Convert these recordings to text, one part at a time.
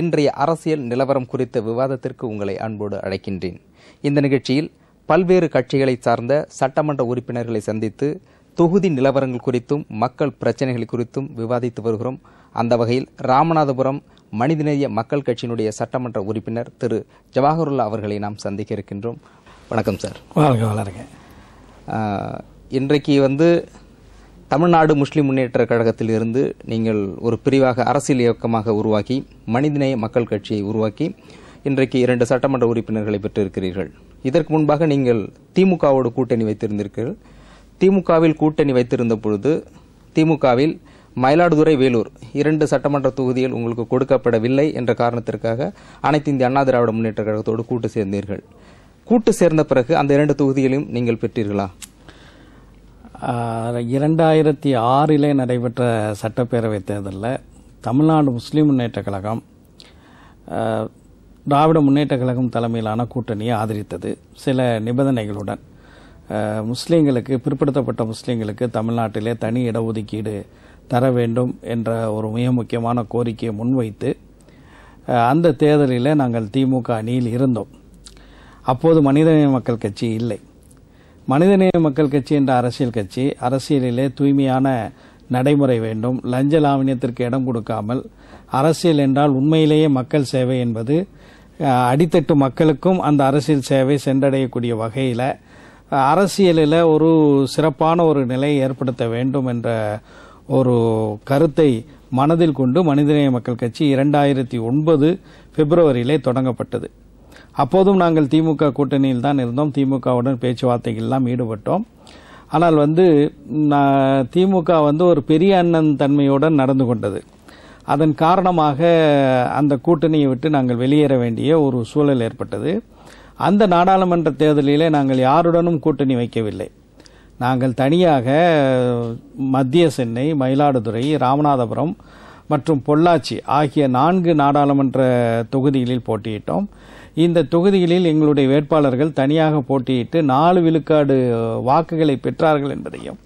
இன்றைய அரசியல் நிலவரம் குறித்த விவாதத்திற்கு உங்களை அன்போடு அழைக்கின்றேன் இந்த நிகழ்ச்சியில் பல்வேறு கட்சிகளை சார்ந்த சட்டமன்ற உறுப்பினர்களை சந்தித்து தொகுதி நிலவரங்கள் குறித்தும் மக்கள் பிரச்சனைகள் குறித்தும் விவாதித்து வருகிறோம் அந்த வகையில் ராமநாதபுரம் மனிதநேய மக்கள் கட்சியினுடைய சட்டமன்ற உறுப்பினர் திரு ஜவஹருல்லா அவர்களை நாம் சந்திக்க இருக்கின்றோம் வணக்கம் சார் வணக்கம் இன்றைக்கு வந்து தமிழ்நாடு முஸ்லிம் முன்னேற்ற கழகத்தில் இருந்து நீங்கள் ஒரு பிரிவாக அரசியல் இயக்கமாக உருவாக்கி மனிதநேய மக்கள் கட்சியை உருவாக்கி இன்றைக்கு இரண்டு சட்டமன்ற உறுப்பினர்களை பெற்றிருக்கிறீர்கள் இதற்கு முன்பாக நீங்கள் திமுகவோடு கூட்டணி வைத்திருந்திருக்கிறீர்கள் திமுகவில் கூட்டணி வைத்திருந்த பொழுது திமுகவில் மயிலாடுதுறை வேலூர் இரண்டு சட்டமன்ற தொகுதியில் உங்களுக்கு கொடுக்கப்படவில்லை என்ற காரணத்திற்காக அனைத்து இந்திய அண்ணா திராவிட முன்னேற்ற கழகத்தோடு கூட்டு சேர்ந்தீர்கள் கூட்டு சேர்ந்த பிறகு அந்த இரண்டு தொகுதிகளையும் நீங்கள் பெற்றீர்களா இரண்டாயிரத்தி ஆறிலே நடைபெற்ற சட்டப்பேரவை தேர்தலில் தமிழ்நாடு முஸ்லீம் முன்னேற்ற கழகம் திராவிட முன்னேற்ற கழகம் தலைமையிலான கூட்டணியை ஆதரித்தது சில நிபந்தனைகளுடன் முஸ்லீம்களுக்கு பிற்படுத்தப்பட்ட முஸ்லீம்களுக்கு தமிழ்நாட்டிலே தனி இடஒதுக்கீடு தர வேண்டும் என்ற ஒரு மிக முக்கியமான கோரிக்கையை முன்வைத்து அந்த தேர்தலில் நாங்கள் திமுக அணியில் இருந்தோம் அப்போது மனிதநேய மக்கள் கட்சி இல்லை மனிதநேய மக்கள் கட்சி என்ற அரசியல் கட்சி அரசியலிலே தூய்மையான நடைமுறை வேண்டும் லஞ்ச லாவணியத்திற்கு இடம் கொடுக்காமல் அரசியல் என்றால் உண்மையிலேயே மக்கள் சேவை என்பது அடித்தட்டு மக்களுக்கும் அந்த அரசியல் சேவை சென்றடையக்கூடிய வகையில் அரசியலில் ஒரு சிறப்பான ஒரு நிலையை ஏற்படுத்த வேண்டும் என்ற ஒரு கருத்தை மனதில் கொண்டு மனிதநேய மக்கள் கட்சி இரண்டாயிரத்தி ஒன்பது பிப்ரவரியிலே தொடங்கப்பட்டது அப்போதும் நாங்கள் திமுக கூட்டணியில் தான் இருந்தோம் திமுகவுடன் பேச்சுவார்த்தைகள்லாம் ஈடுபட்டோம் ஆனால் வந்து திமுக வந்து ஒரு பெரிய அண்ணன் தன்மையுடன் நடந்து கொண்டது அதன் காரணமாக அந்த கூட்டணியை விட்டு நாங்கள் வெளியேற வேண்டிய ஒரு சூழல் ஏற்பட்டது அந்த நாடாளுமன்ற தேர்தலிலே நாங்கள் யாருடனும் கூட்டணி வைக்கவில்லை நாங்கள் தனியாக மத்திய சென்னை மயிலாடுதுறை ராமநாதபுரம் மற்றும் பொள்ளாச்சி ஆகிய நான்கு நாடாளுமன்ற தொகுதிகளில் போட்டியிட்டோம் இந்த தொகுதிகளில் எங்களுடைய வேட்பாளர்கள் தனியாக போட்டியிட்டு நாலு விழுக்காடு வாக்குகளை பெற்றார்கள் என்பதையும்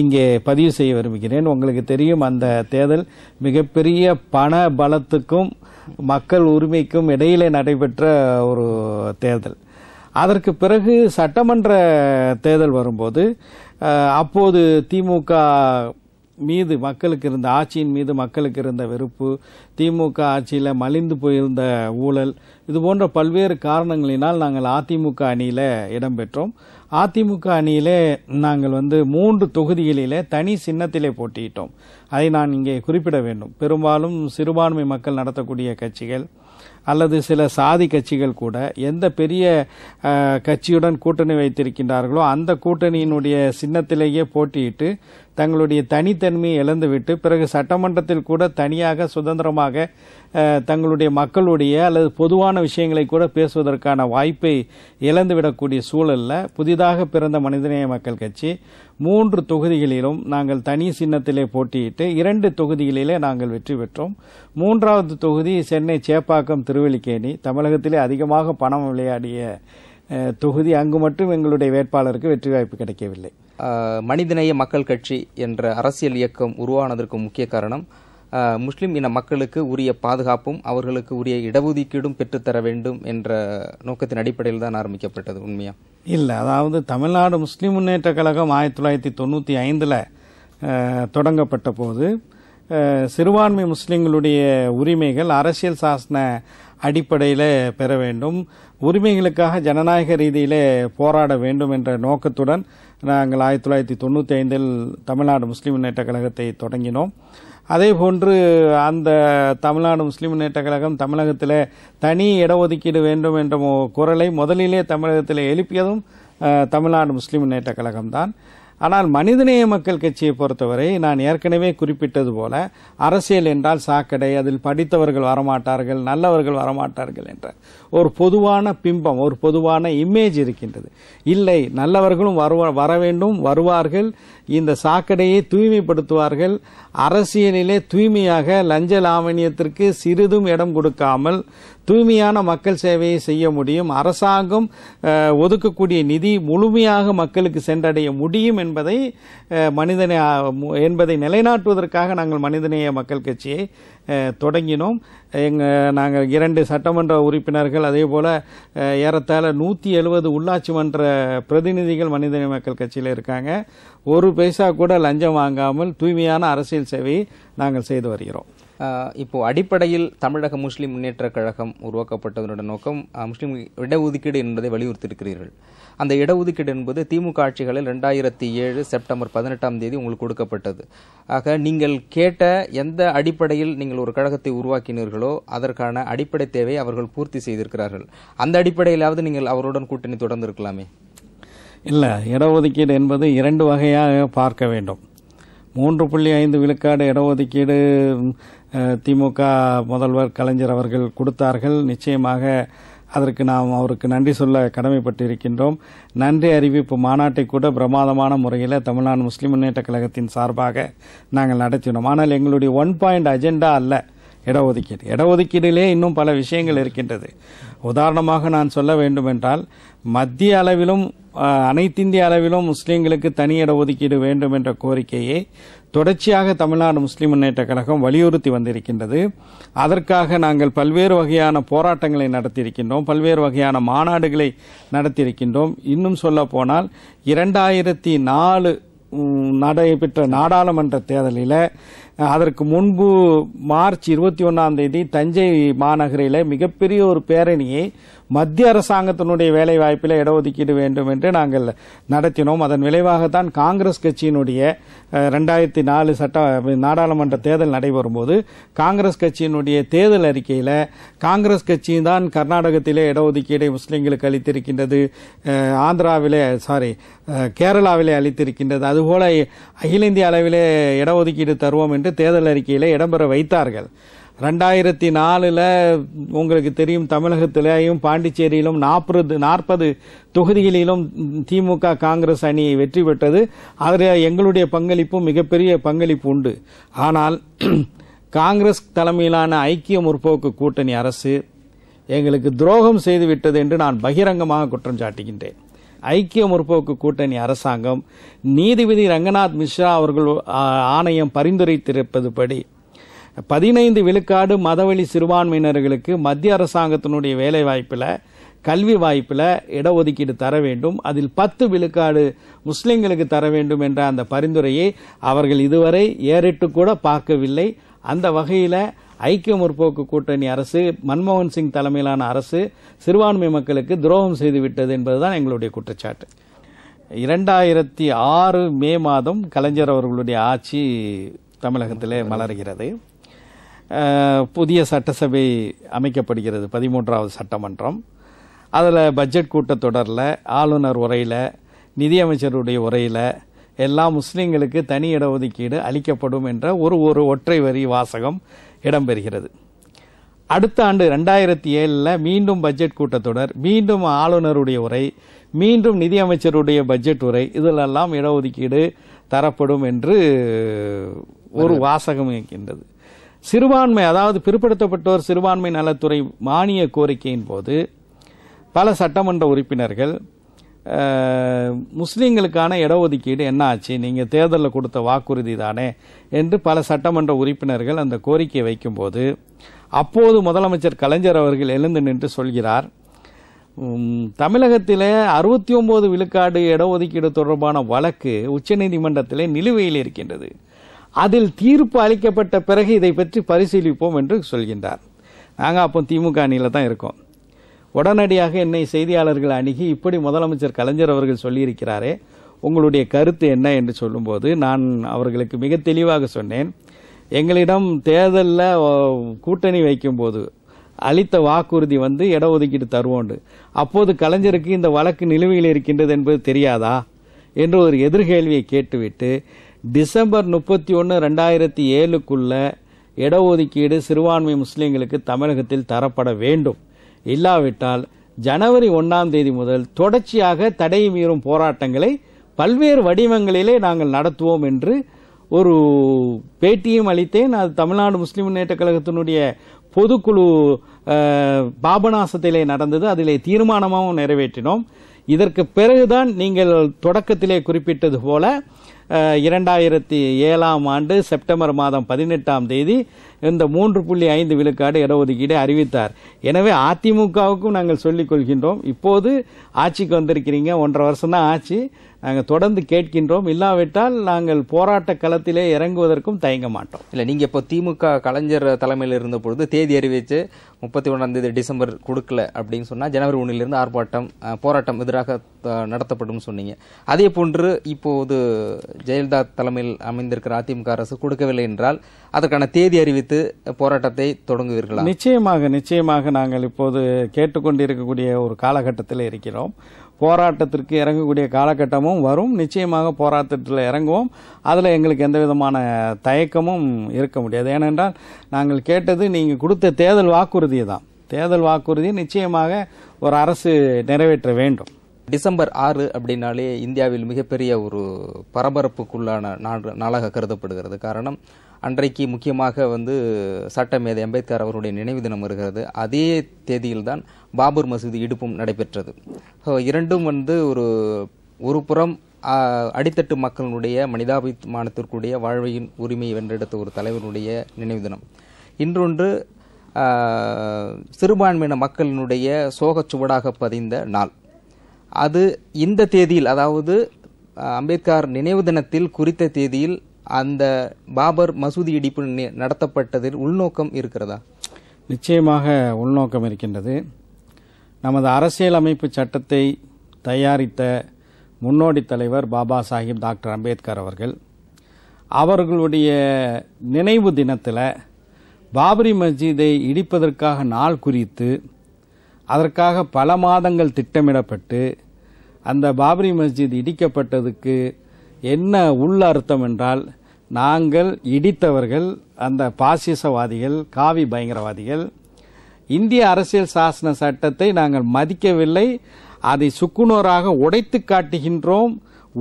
இங்கே பதிவு செய்ய விரும்புகிறேன் உங்களுக்கு தெரியும் அந்த தேர்தல் மிகப்பெரிய பண பலத்துக்கும் மக்கள் உரிமைக்கும் இடையிலே நடைபெற்ற ஒரு தேர்தல் அதற்கு பிறகு சட்டமன்ற தேர்தல் வரும்போது அப்போது திமுக மீது மக்களுக்கு இருந்த ஆட்சியின் மீது மக்களுக்கு இருந்த வெறுப்பு திமுக ஆட்சியில் மலிந்து போயிருந்த ஊழல் இது போன்ற பல்வேறு காரணங்களினால் நாங்கள் அதிமுக அணியில் இடம்பெற்றோம் அதிமுக அணியிலே நாங்கள் வந்து மூன்று தொகுதிகளிலே தனி சின்னத்திலே போட்டியிட்டோம் அதை நான் இங்கே குறிப்பிட வேண்டும் பெரும்பாலும் சிறுபான்மை மக்கள் நடத்தக்கூடிய கட்சிகள் அல்லது சில சாதி கட்சிகள் கூட எந்த பெரிய கட்சியுடன் கூட்டணி வைத்திருக்கின்றார்களோ அந்த கூட்டணியினுடைய சின்னத்திலேயே போட்டியிட்டு தங்களுடைய தனித்தன்மையை இழந்துவிட்டு பிறகு சட்டமன்றத்தில் கூட தனியாக சுதந்திரமாக தங்களுடைய மக்களுடைய அல்லது பொதுவான விஷயங்களை கூட பேசுவதற்கான வாய்ப்பை இழந்துவிடக்கூடிய சூழலில் புதிதாக பிறந்த மனிதநேய மக்கள் கட்சி மூன்று தொகுதிகளிலும் நாங்கள் தனி சின்னத்திலே போட்டியிட்டு இரண்டு தொகுதிகளிலே நாங்கள் வெற்றி பெற்றோம் மூன்றாவது தொகுதி சென்னை சேப்பாக்கம் திருவல்லிக்கேணி தமிழகத்திலே அதிகமாக பணம் விளையாடிய தொகுதி அங்கு மட்டும் எங்களுடைய வேட்பாளருக்கு வெற்றி வாய்ப்பு கிடைக்கவில்லை மனிதநேய மக்கள் கட்சி என்ற அரசியல் இயக்கம் உருவானதற்கு முக்கிய காரணம் முஸ்லிம் இன மக்களுக்கு உரிய பாதுகாப்பும் அவர்களுக்கு உரிய இடஒதுக்கீடும் பெற்றுத்தர வேண்டும் என்ற நோக்கத்தின் அடிப்படையில் தான் ஆரம்பிக்கப்பட்டது உண்மையா இல்லை அதாவது தமிழ்நாடு முஸ்லிம் முன்னேற்ற கழகம் ஆயிரத்தி தொள்ளாயிரத்தி தொண்ணூற்றி ஐந்தில் தொடங்கப்பட்ட போது சிறுபான்மை முஸ்லிம்களுடைய உரிமைகள் அரசியல் சாசன அடிப்படையில் பெற வேண்டும் உரிமைகளுக்காக ஜனநாயக ரீதியிலே போராட வேண்டும் என்ற நோக்கத்துடன் நாங்கள் ஆயிரத்தி தொள்ளாயிரத்தி தொண்ணூற்றி ஐந்தில் தமிழ்நாடு முஸ்லீம் முன்னேற்ற கழகத்தை தொடங்கினோம் அதேபோன்று அந்த தமிழ்நாடு முஸ்லீம் முன்னேற்ற கழகம் தமிழகத்தில் தனி இடஒதுக்கீடு வேண்டும் என்ற குரலை முதலிலே தமிழகத்தில் எழுப்பியதும் தமிழ்நாடு முஸ்லீம் முன்னேற்ற கழகம்தான் ஆனால் மனிதநேய மக்கள் கட்சியை பொறுத்தவரை நான் ஏற்கனவே குறிப்பிட்டது போல அரசியல் என்றால் சாக்கடை அதில் படித்தவர்கள் வரமாட்டார்கள் நல்லவர்கள் வரமாட்டார்கள் என்ற ஒரு பொதுவான பிம்பம் ஒரு பொதுவான இமேஜ் இருக்கின்றது இல்லை நல்லவர்களும் வர வேண்டும் வருவார்கள் இந்த சாக்கடையை தூய்மைப்படுத்துவார்கள் அரசியலிலே தூய்மையாக லஞ்ச லாவணியத்திற்கு சிறிதும் இடம் கொடுக்காமல் தூய்மையான மக்கள் சேவையை செய்ய முடியும் அரசாங்கம் ஒதுக்கக்கூடிய நிதி முழுமையாக மக்களுக்கு சென்றடைய முடியும் என்பதை மனிதனை என்பதை நிலைநாட்டுவதற்காக நாங்கள் மனிதநேய மக்கள் கட்சியை தொடங்கினோம் எங்கள் நாங்கள் இரண்டு சட்டமன்ற உறுப்பினர்கள் அதே போல் ஏறத்தாழ நூற்றி எழுபது உள்ளாட்சி மன்ற பிரதிநிதிகள் மனிதநேய மக்கள் கட்சியில் இருக்காங்க ஒரு பைசா கூட லஞ்சம் வாங்காமல் தூய்மையான அரசியல் சேவையை நாங்கள் செய்து வருகிறோம் இப்போது அடிப்படையில் தமிழக முஸ்லீம் முன்னேற்ற கழகம் உருவாக்கப்பட்டதனுடைய நோக்கம் முஸ்லீம் இடஒதுக்கீடு என்பதை வலியுறுத்தியிருக்கிறீர்கள் அந்த இடஒதுக்கீடு என்பது திமுக ஆட்சிகளில் ரெண்டாயிரத்தி ஏழு செப்டம்பர் பதினெட்டாம் தேதி உங்களுக்கு கொடுக்கப்பட்டது ஆக நீங்கள் கேட்ட எந்த அடிப்படையில் நீங்கள் ஒரு கழகத்தை உருவாக்கினீர்களோ அதற்கான அடிப்படை தேவை அவர்கள் பூர்த்தி செய்திருக்கிறார்கள் அந்த அடிப்படையிலாவது நீங்கள் அவருடன் கூட்டணி தொடர்ந்து இருக்கலாமே இல்லை இடஒதுக்கீடு என்பது இரண்டு வகையாக பார்க்க வேண்டும் மூன்று புள்ளி ஐந்து விழுக்காடு இடஒதுக்கீடு திமுக முதல்வர் கலைஞர் அவர்கள் கொடுத்தார்கள் நிச்சயமாக அதற்கு நாம் அவருக்கு நன்றி சொல்ல கடமைப்பட்டிருக்கின்றோம் நன்றி அறிவிப்பு மாநாட்டை கூட பிரமாதமான முறையில் தமிழ்நாடு முஸ்லீம் முன்னேற்ற கழகத்தின் சார்பாக நாங்கள் நடத்தினோம் ஆனால் எங்களுடைய ஒன் பாயிண்ட் அஜெண்டா அல்ல இடஒதுக்கீடு இடஒதுக்கீடிலே இன்னும் பல விஷயங்கள் இருக்கின்றது உதாரணமாக நான் சொல்ல வேண்டுமென்றால் மத்திய அளவிலும் அனைத்திந்திய அளவிலும் முஸ்லீம்களுக்கு தனி இடஒதுக்கீடு வேண்டும் என்ற கோரிக்கையை தொடர்ச்சியாக தமிழ்நாடு முஸ்லீம் முன்னேற்ற கழகம் வலியுறுத்தி வந்திருக்கின்றது அதற்காக நாங்கள் பல்வேறு வகையான போராட்டங்களை நடத்தியிருக்கின்றோம் பல்வேறு வகையான மாநாடுகளை நடத்தியிருக்கின்றோம் இன்னும் சொல்ல போனால் இரண்டாயிரத்தி நாலு நடைபெற்ற நாடாளுமன்ற தேர்தலில் அதற்கு முன்பு மார்ச் இருபத்தி ஒன்றாம் தேதி தஞ்சை மாநகரில் மிகப்பெரிய ஒரு பேரணியை மத்திய அரசாங்கத்தினுடைய வேலை வாய்ப்பில் இடஒதுக்கீடு வேண்டும் என்று நாங்கள் நடத்தினோம் அதன் விளைவாகத்தான் காங்கிரஸ் கட்சியினுடைய ரெண்டாயிரத்தி நாலு சட்ட நாடாளுமன்ற தேர்தல் நடைபெறும் போது காங்கிரஸ் கட்சியினுடைய தேர்தல் அறிக்கையில் காங்கிரஸ் கட்சி தான் கர்நாடகத்திலே இடஒதுக்கீடை முஸ்லீம்களுக்கு அளித்திருக்கின்றது ஆந்திராவிலே சாரி கேரளாவிலே அளித்திருக்கின்றது அதுபோல அகில இந்திய அளவிலே இடஒதுக்கீடு தருவோம் என்று தேர்தல் அறிக்கையில் இடம்பெற வைத்தார்கள் ரெண்டாயிரத்தி நாலில் உங்களுக்கு தெரியும் தமிழகத்திலேயும் பாண்டிச்சேரியிலும் நாற்பது நாற்பது தொகுதிகளிலும் திமுக காங்கிரஸ் அணியை வெற்றி பெற்றது அதில் எங்களுடைய பங்களிப்பும் மிகப்பெரிய பங்களிப்பு உண்டு ஆனால் காங்கிரஸ் தலைமையிலான ஐக்கிய முற்போக்கு கூட்டணி அரசு எங்களுக்கு துரோகம் செய்துவிட்டது என்று நான் பகிரங்கமாக குற்றம் சாட்டுகின்றேன் ஐக்கிய முற்போக்கு கூட்டணி அரசாங்கம் நீதிபதி ரங்கநாத் மிஸ்ரா அவர்கள் ஆணையம் பரிந்துரைத்திருப்பது படி பதினைந்து விழுக்காடு மதவெளி சிறுபான்மையினர்களுக்கு மத்திய அரசாங்கத்தினுடைய வேலை வாய்ப்பில் கல்வி வாய்ப்பில் இடஒதுக்கீடு தர வேண்டும் அதில் பத்து விழுக்காடு முஸ்லிம்களுக்கு தர வேண்டும் என்ற அந்த பரிந்துரையை அவர்கள் இதுவரை ஏறிட்டு கூட பார்க்கவில்லை அந்த வகையில் ஐக்கிய முற்போக்கு கூட்டணி அரசு மன்மோகன் சிங் தலைமையிலான அரசு சிறுபான்மை மக்களுக்கு துரோகம் செய்துவிட்டது என்பதுதான் எங்களுடைய குற்றச்சாட்டு இரண்டாயிரத்தி ஆறு மே மாதம் கலைஞர் அவர்களுடைய ஆட்சி தமிழகத்திலே மலர்கிறது புதிய சட்டசபை அமைக்கப்படுகிறது பதிமூன்றாவது சட்டமன்றம் அதில் பட்ஜெட் கூட்டத்தொடரில் ஆளுநர் உரையில் நிதியமைச்சருடைய உரையில் எல்லா முஸ்லீம்களுக்கு தனி இடஒதுக்கீடு அளிக்கப்படும் என்ற ஒரு ஒரு ஒற்றை வரி வாசகம் இடம்பெறுகிறது அடுத்த ஆண்டு ரெண்டாயிரத்தி ஏழில் மீண்டும் பட்ஜெட் கூட்டத்தொடர் மீண்டும் ஆளுநருடைய உரை மீண்டும் நிதியமைச்சருடைய பட்ஜெட் உரை இதிலெல்லாம் இடஒதுக்கீடு தரப்படும் என்று ஒரு வாசகம் இருக்கின்றது சிறுபான்மை அதாவது பிற்படுத்தப்பட்டோர் சிறுபான்மை நலத்துறை மானிய கோரிக்கையின் போது பல சட்டமன்ற உறுப்பினர்கள் முஸ்லீம்களுக்கான இடஒதுக்கீடு என்ன ஆச்சு நீங்கள் தேர்தலில் கொடுத்த வாக்குறுதி தானே என்று பல சட்டமன்ற உறுப்பினர்கள் அந்த கோரிக்கையை வைக்கும்போது அப்போது முதலமைச்சர் கலைஞர் அவர்கள் எழுந்து நின்று சொல்கிறார் தமிழகத்திலே அறுபத்தி ஒன்பது விழுக்காடு இடஒதுக்கீடு தொடர்பான வழக்கு உச்சநீதிமன்றத்திலே நிலுவையில் இருக்கின்றது அதில் தீர்ப்பு அளிக்கப்பட்ட பிறகு இதை பற்றி பரிசீலிப்போம் என்று சொல்கின்றார் நாங்கள் அப்போ திமுக அணியில் தான் இருக்கோம் உடனடியாக என்னை செய்தியாளர்கள் அணுகி இப்படி முதலமைச்சர் கலைஞர் அவர்கள் சொல்லியிருக்கிறாரே உங்களுடைய கருத்து என்ன என்று சொல்லும்போது நான் அவர்களுக்கு மிக தெளிவாக சொன்னேன் எங்களிடம் தேர்தலில் கூட்டணி வைக்கும்போது அளித்த வாக்குறுதி வந்து இடஒதுக்கீடு தருவோண்டு அப்போது கலைஞருக்கு இந்த வழக்கு நிலுவையில் இருக்கின்றது என்பது தெரியாதா என்று ஒரு எதிர்கேள்வியை கேட்டுவிட்டு டிசம்பர் முப்பத்தி ஒன்று ரெண்டாயிரத்தி ஏழுக்குள்ள இடஒதுக்கீடு சிறுபான்மை முஸ்லீம்களுக்கு தமிழகத்தில் தரப்பட வேண்டும் இல்லாவிட்டால் ஜனவரி ஒன்றாம் தேதி முதல் தொடர்ச்சியாக தடை மீறும் போராட்டங்களை பல்வேறு வடிவங்களிலே நாங்கள் நடத்துவோம் என்று ஒரு பேட்டியும் அளித்தேன் அது தமிழ்நாடு முஸ்லிம் முன்னேற்ற கழகத்தினுடைய பொதுக்குழு பாபநாசத்திலே நடந்தது அதிலே தீர்மானமாகவும் நிறைவேற்றினோம் இதற்கு பிறகுதான் நீங்கள் தொடக்கத்திலே குறிப்பிட்டது போல இரண்டாயிரத்தி ஏழாம் ஆண்டு செப்டம்பர் மாதம் பதினெட்டாம் தேதி இந்த மூன்று புள்ளி ஐந்து விழுக்காடு இடஒதுக்கீடு அறிவித்தார் எனவே அதிமுகவுக்கும் நாங்கள் சொல்லிக் கொள்கின்றோம் இப்போது ஆட்சிக்கு வந்திருக்கிறீங்க ஒன்றரை வருஷம் தான் ஆச்சு நாங்கள் தொடர்ந்து கேட்கின்றோம் இல்லாவிட்டால் நாங்கள் போராட்ட களத்திலே இறங்குவதற்கும் தயங்க மாட்டோம் இல்லை நீங்கள் இப்போ திமுக கலைஞர் தலைமையில் இருந்த பொழுது தேதி அறிவித்து முப்பத்தி ஒன்றாம் தேதி டிசம்பர் கொடுக்கல அப்படின்னு சொன்னால் ஜனவரி ஒன்றிலிருந்து ஆர்ப்பாட்டம் போராட்டம் எதிராக நடத்தப்படும் சொன்னீங்க அதே போன்று இப்போது ஜெயலலிதா தலைமையில் அமைந்திருக்கிற அதிமுக அரசு கொடுக்கவில்லை என்றால் அதற்கான தேதி அறிவித்து போராட்டத்தை தொடங்குவீர்களா நிச்சயமாக நிச்சயமாக நாங்கள் இப்போது கேட்டுக்கொண்டிருக்கக்கூடிய ஒரு காலகட்டத்தில் இருக்கிறோம் போராட்டத்திற்கு இறங்கக்கூடிய காலகட்டமும் வரும் நிச்சயமாக போராட்டத்தில் இறங்குவோம் அதில் எங்களுக்கு எந்த விதமான தயக்கமும் இருக்க முடியாது ஏனென்றால் நாங்கள் கேட்டது நீங்கள் கொடுத்த தேர்தல் வாக்குறுதி தான் தேர்தல் வாக்குறுதியை நிச்சயமாக ஒரு அரசு நிறைவேற்ற வேண்டும் டிசம்பர் ஆறு அப்படின்னாலே இந்தியாவில் மிகப்பெரிய ஒரு பரபரப்புக்குள்ளான நாளாக கருதப்படுகிறது காரணம் அன்றைக்கு முக்கியமாக வந்து சட்டமேதை மேதை அம்பேத்கர் அவருடைய நினைவு தினம் வருகிறது அதே தேதியில்தான் பாபர் மசூதி இடுப்பும் நடைபெற்றது ஸோ இரண்டும் வந்து ஒரு ஒரு புறம் அடித்தட்டு மக்களுடைய மனிதாபிமானத்திற்குடைய வாழ்வையின் உரிமையை வென்றெடுத்த ஒரு தலைவருடைய நினைவு தினம் இன்றொன்று சிறுபான்மையின மக்களினுடைய சோகச்சுவடாக பதிந்த நாள் அது இந்த தேதியில் அதாவது அம்பேத்கர் நினைவு தினத்தில் குறித்த தேதியில் அந்த பாபர் மசூதி இடிப்பு நடத்தப்பட்டதில் உள்நோக்கம் இருக்கிறதா நிச்சயமாக உள்நோக்கம் இருக்கின்றது நமது அரசியலமைப்பு சட்டத்தை தயாரித்த முன்னோடி தலைவர் பாபா சாஹிப் டாக்டர் அம்பேத்கர் அவர்கள் அவர்களுடைய நினைவு தினத்தில் பாபரி மஸ்ஜிதை இடிப்பதற்காக நாள் குறித்து அதற்காக பல மாதங்கள் திட்டமிடப்பட்டு அந்த பாபரி மஸ்ஜித் இடிக்கப்பட்டதுக்கு என்ன உள்ள அர்த்தம் என்றால் நாங்கள் இடித்தவர்கள் அந்த பாசிசவாதிகள் காவி பயங்கரவாதிகள் இந்திய அரசியல் சாசன சட்டத்தை நாங்கள் மதிக்கவில்லை அதை சுக்குனோராக உடைத்து காட்டுகின்றோம்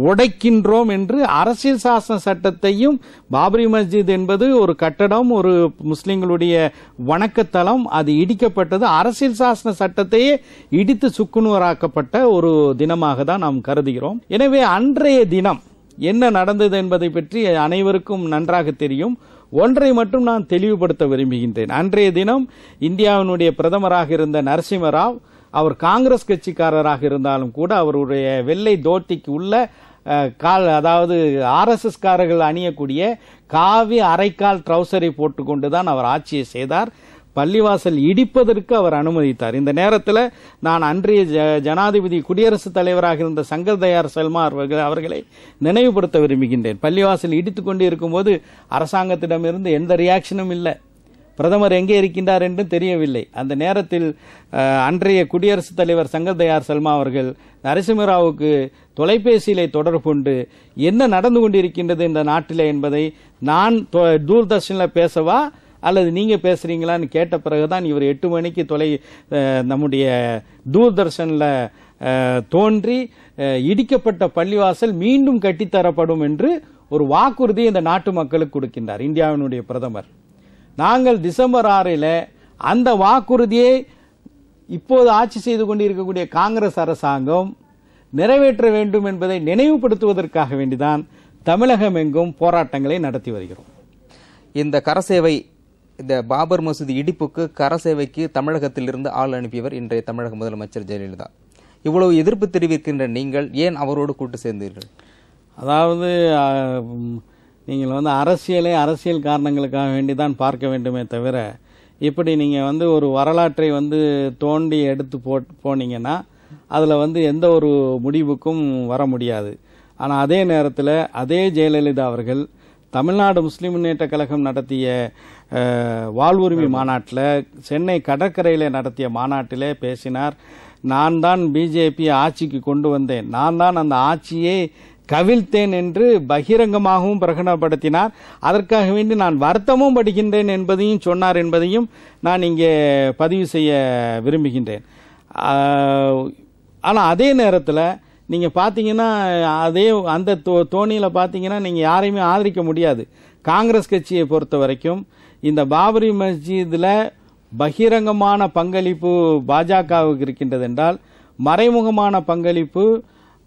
உடைக்கின்றோம் என்று அரசியல் சாசன சட்டத்தையும் பாபரி மஸ்ஜித் என்பது ஒரு கட்டடம் ஒரு முஸ்லிம்களுடைய வணக்கத்தலம் அது இடிக்கப்பட்டது அரசியல் சாசன சட்டத்தையே இடித்து சுக்குனோராக்கப்பட்ட ஒரு தினமாக தான் நாம் கருதுகிறோம் எனவே அன்றைய தினம் என்ன நடந்தது என்பதை பற்றி அனைவருக்கும் நன்றாக தெரியும் ஒன்றை மட்டும் நான் தெளிவுபடுத்த விரும்புகின்றேன் அன்றைய தினம் இந்தியாவினுடைய பிரதமராக இருந்த நரசிம்மராவ் அவர் காங்கிரஸ் கட்சிக்காரராக இருந்தாலும் கூட அவருடைய வெள்ளை தோட்டிக்கு உள்ள கால் அதாவது ஆர்எஸ்எஸ்காரர்கள் அணியக்கூடிய காவி அரைக்கால் ட்ரௌசரை போட்டுக்கொண்டு தான் அவர் ஆட்சியை செய்தார் பள்ளிவாசல் இடிப்பதற்கு அவர் அனுமதித்தார் இந்த நேரத்தில் நான் அன்றைய ஜனாதிபதி குடியரசுத் தலைவராக இருந்த சங்கர் தயார் செல்மா அவர்கள் அவர்களை நினைவுபடுத்த விரும்புகின்றேன் பள்ளிவாசல் இடித்து கொண்டு இருக்கும்போது அரசாங்கத்திடமிருந்து எந்த ரியாக்ஷனும் இல்லை பிரதமர் எங்கே இருக்கின்றார் என்றும் தெரியவில்லை அந்த நேரத்தில் அன்றைய குடியரசுத் தலைவர் சங்கர் தயார் சல்மா அவர்கள் நரசிம்மராவுக்கு தொலைபேசியிலே தொடர்பு கொண்டு என்ன நடந்து கொண்டிருக்கின்றது இந்த நாட்டிலே என்பதை நான் தூர்தர்ஷனில் பேசவா அல்லது நீங்கள் பேசுகிறீங்களான்னு கேட்ட பிறகு தான் இவர் எட்டு மணிக்கு தொலை நம்முடைய தூர்தர்ஷனில் தோன்றி இடிக்கப்பட்ட பள்ளிவாசல் மீண்டும் கட்டித்தரப்படும் என்று ஒரு வாக்குறுதி இந்த நாட்டு மக்களுக்கு கொடுக்கின்றார் இந்தியாவினுடைய பிரதமர் நாங்கள் டிசம்பர் ஆறில் அந்த வாக்குறுதியை இப்போது ஆட்சி செய்து கொண்டிருக்கக்கூடிய காங்கிரஸ் அரசாங்கம் நிறைவேற்ற வேண்டும் என்பதை நினைவுபடுத்துவதற்காக வேண்டிதான் தமிழகம் எங்கும் போராட்டங்களை நடத்தி வருகிறோம் இந்த கரசேவை இந்த பாபர் மசூதி இடிப்புக்கு கர சேவைக்கு தமிழகத்திலிருந்து ஆள் அனுப்பியவர் இன்றைய தமிழக முதலமைச்சர் ஜெயலலிதா இவ்வளவு எதிர்ப்பு தெரிவிக்கின்ற நீங்கள் ஏன் அவரோடு கூட்டு சேர்ந்தீர்கள் அதாவது நீங்கள் வந்து அரசியலை அரசியல் காரணங்களுக்காக வேண்டி தான் பார்க்க வேண்டுமே தவிர இப்படி நீங்கள் வந்து ஒரு வரலாற்றை வந்து தோண்டி எடுத்து போ போனீங்கன்னா அதில் வந்து எந்த ஒரு முடிவுக்கும் வர முடியாது ஆனால் அதே நேரத்தில் அதே ஜெயலலிதா அவர்கள் தமிழ்நாடு முஸ்லீம் முன்னேற்ற கழகம் நடத்திய வாழ்வுரிமை மாநாட்டில் சென்னை கடற்கரையில் நடத்திய மாநாட்டிலே பேசினார் நான் தான் பிஜேபி ஆட்சிக்கு கொண்டு வந்தேன் நான் தான் அந்த ஆட்சியை கவிழ்த்தேன் என்று பகிரங்கமாகவும் பிரகடனப்படுத்தினார் அதற்காக வேண்டி நான் வருத்தமும் படுகின்றேன் என்பதையும் சொன்னார் என்பதையும் நான் இங்கே பதிவு செய்ய விரும்புகின்றேன் ஆனால் அதே நேரத்தில் நீங்கள் பார்த்தீங்கன்னா அதே அந்த தோ தோணியில் பார்த்தீங்கன்னா நீங்கள் யாரையுமே ஆதரிக்க முடியாது காங்கிரஸ் கட்சியை பொறுத்த வரைக்கும் இந்த பாபரி மஸ்ஜிதில் பகிரங்கமான பங்களிப்பு பாஜகவுக்கு இருக்கின்றது என்றால் மறைமுகமான பங்களிப்பு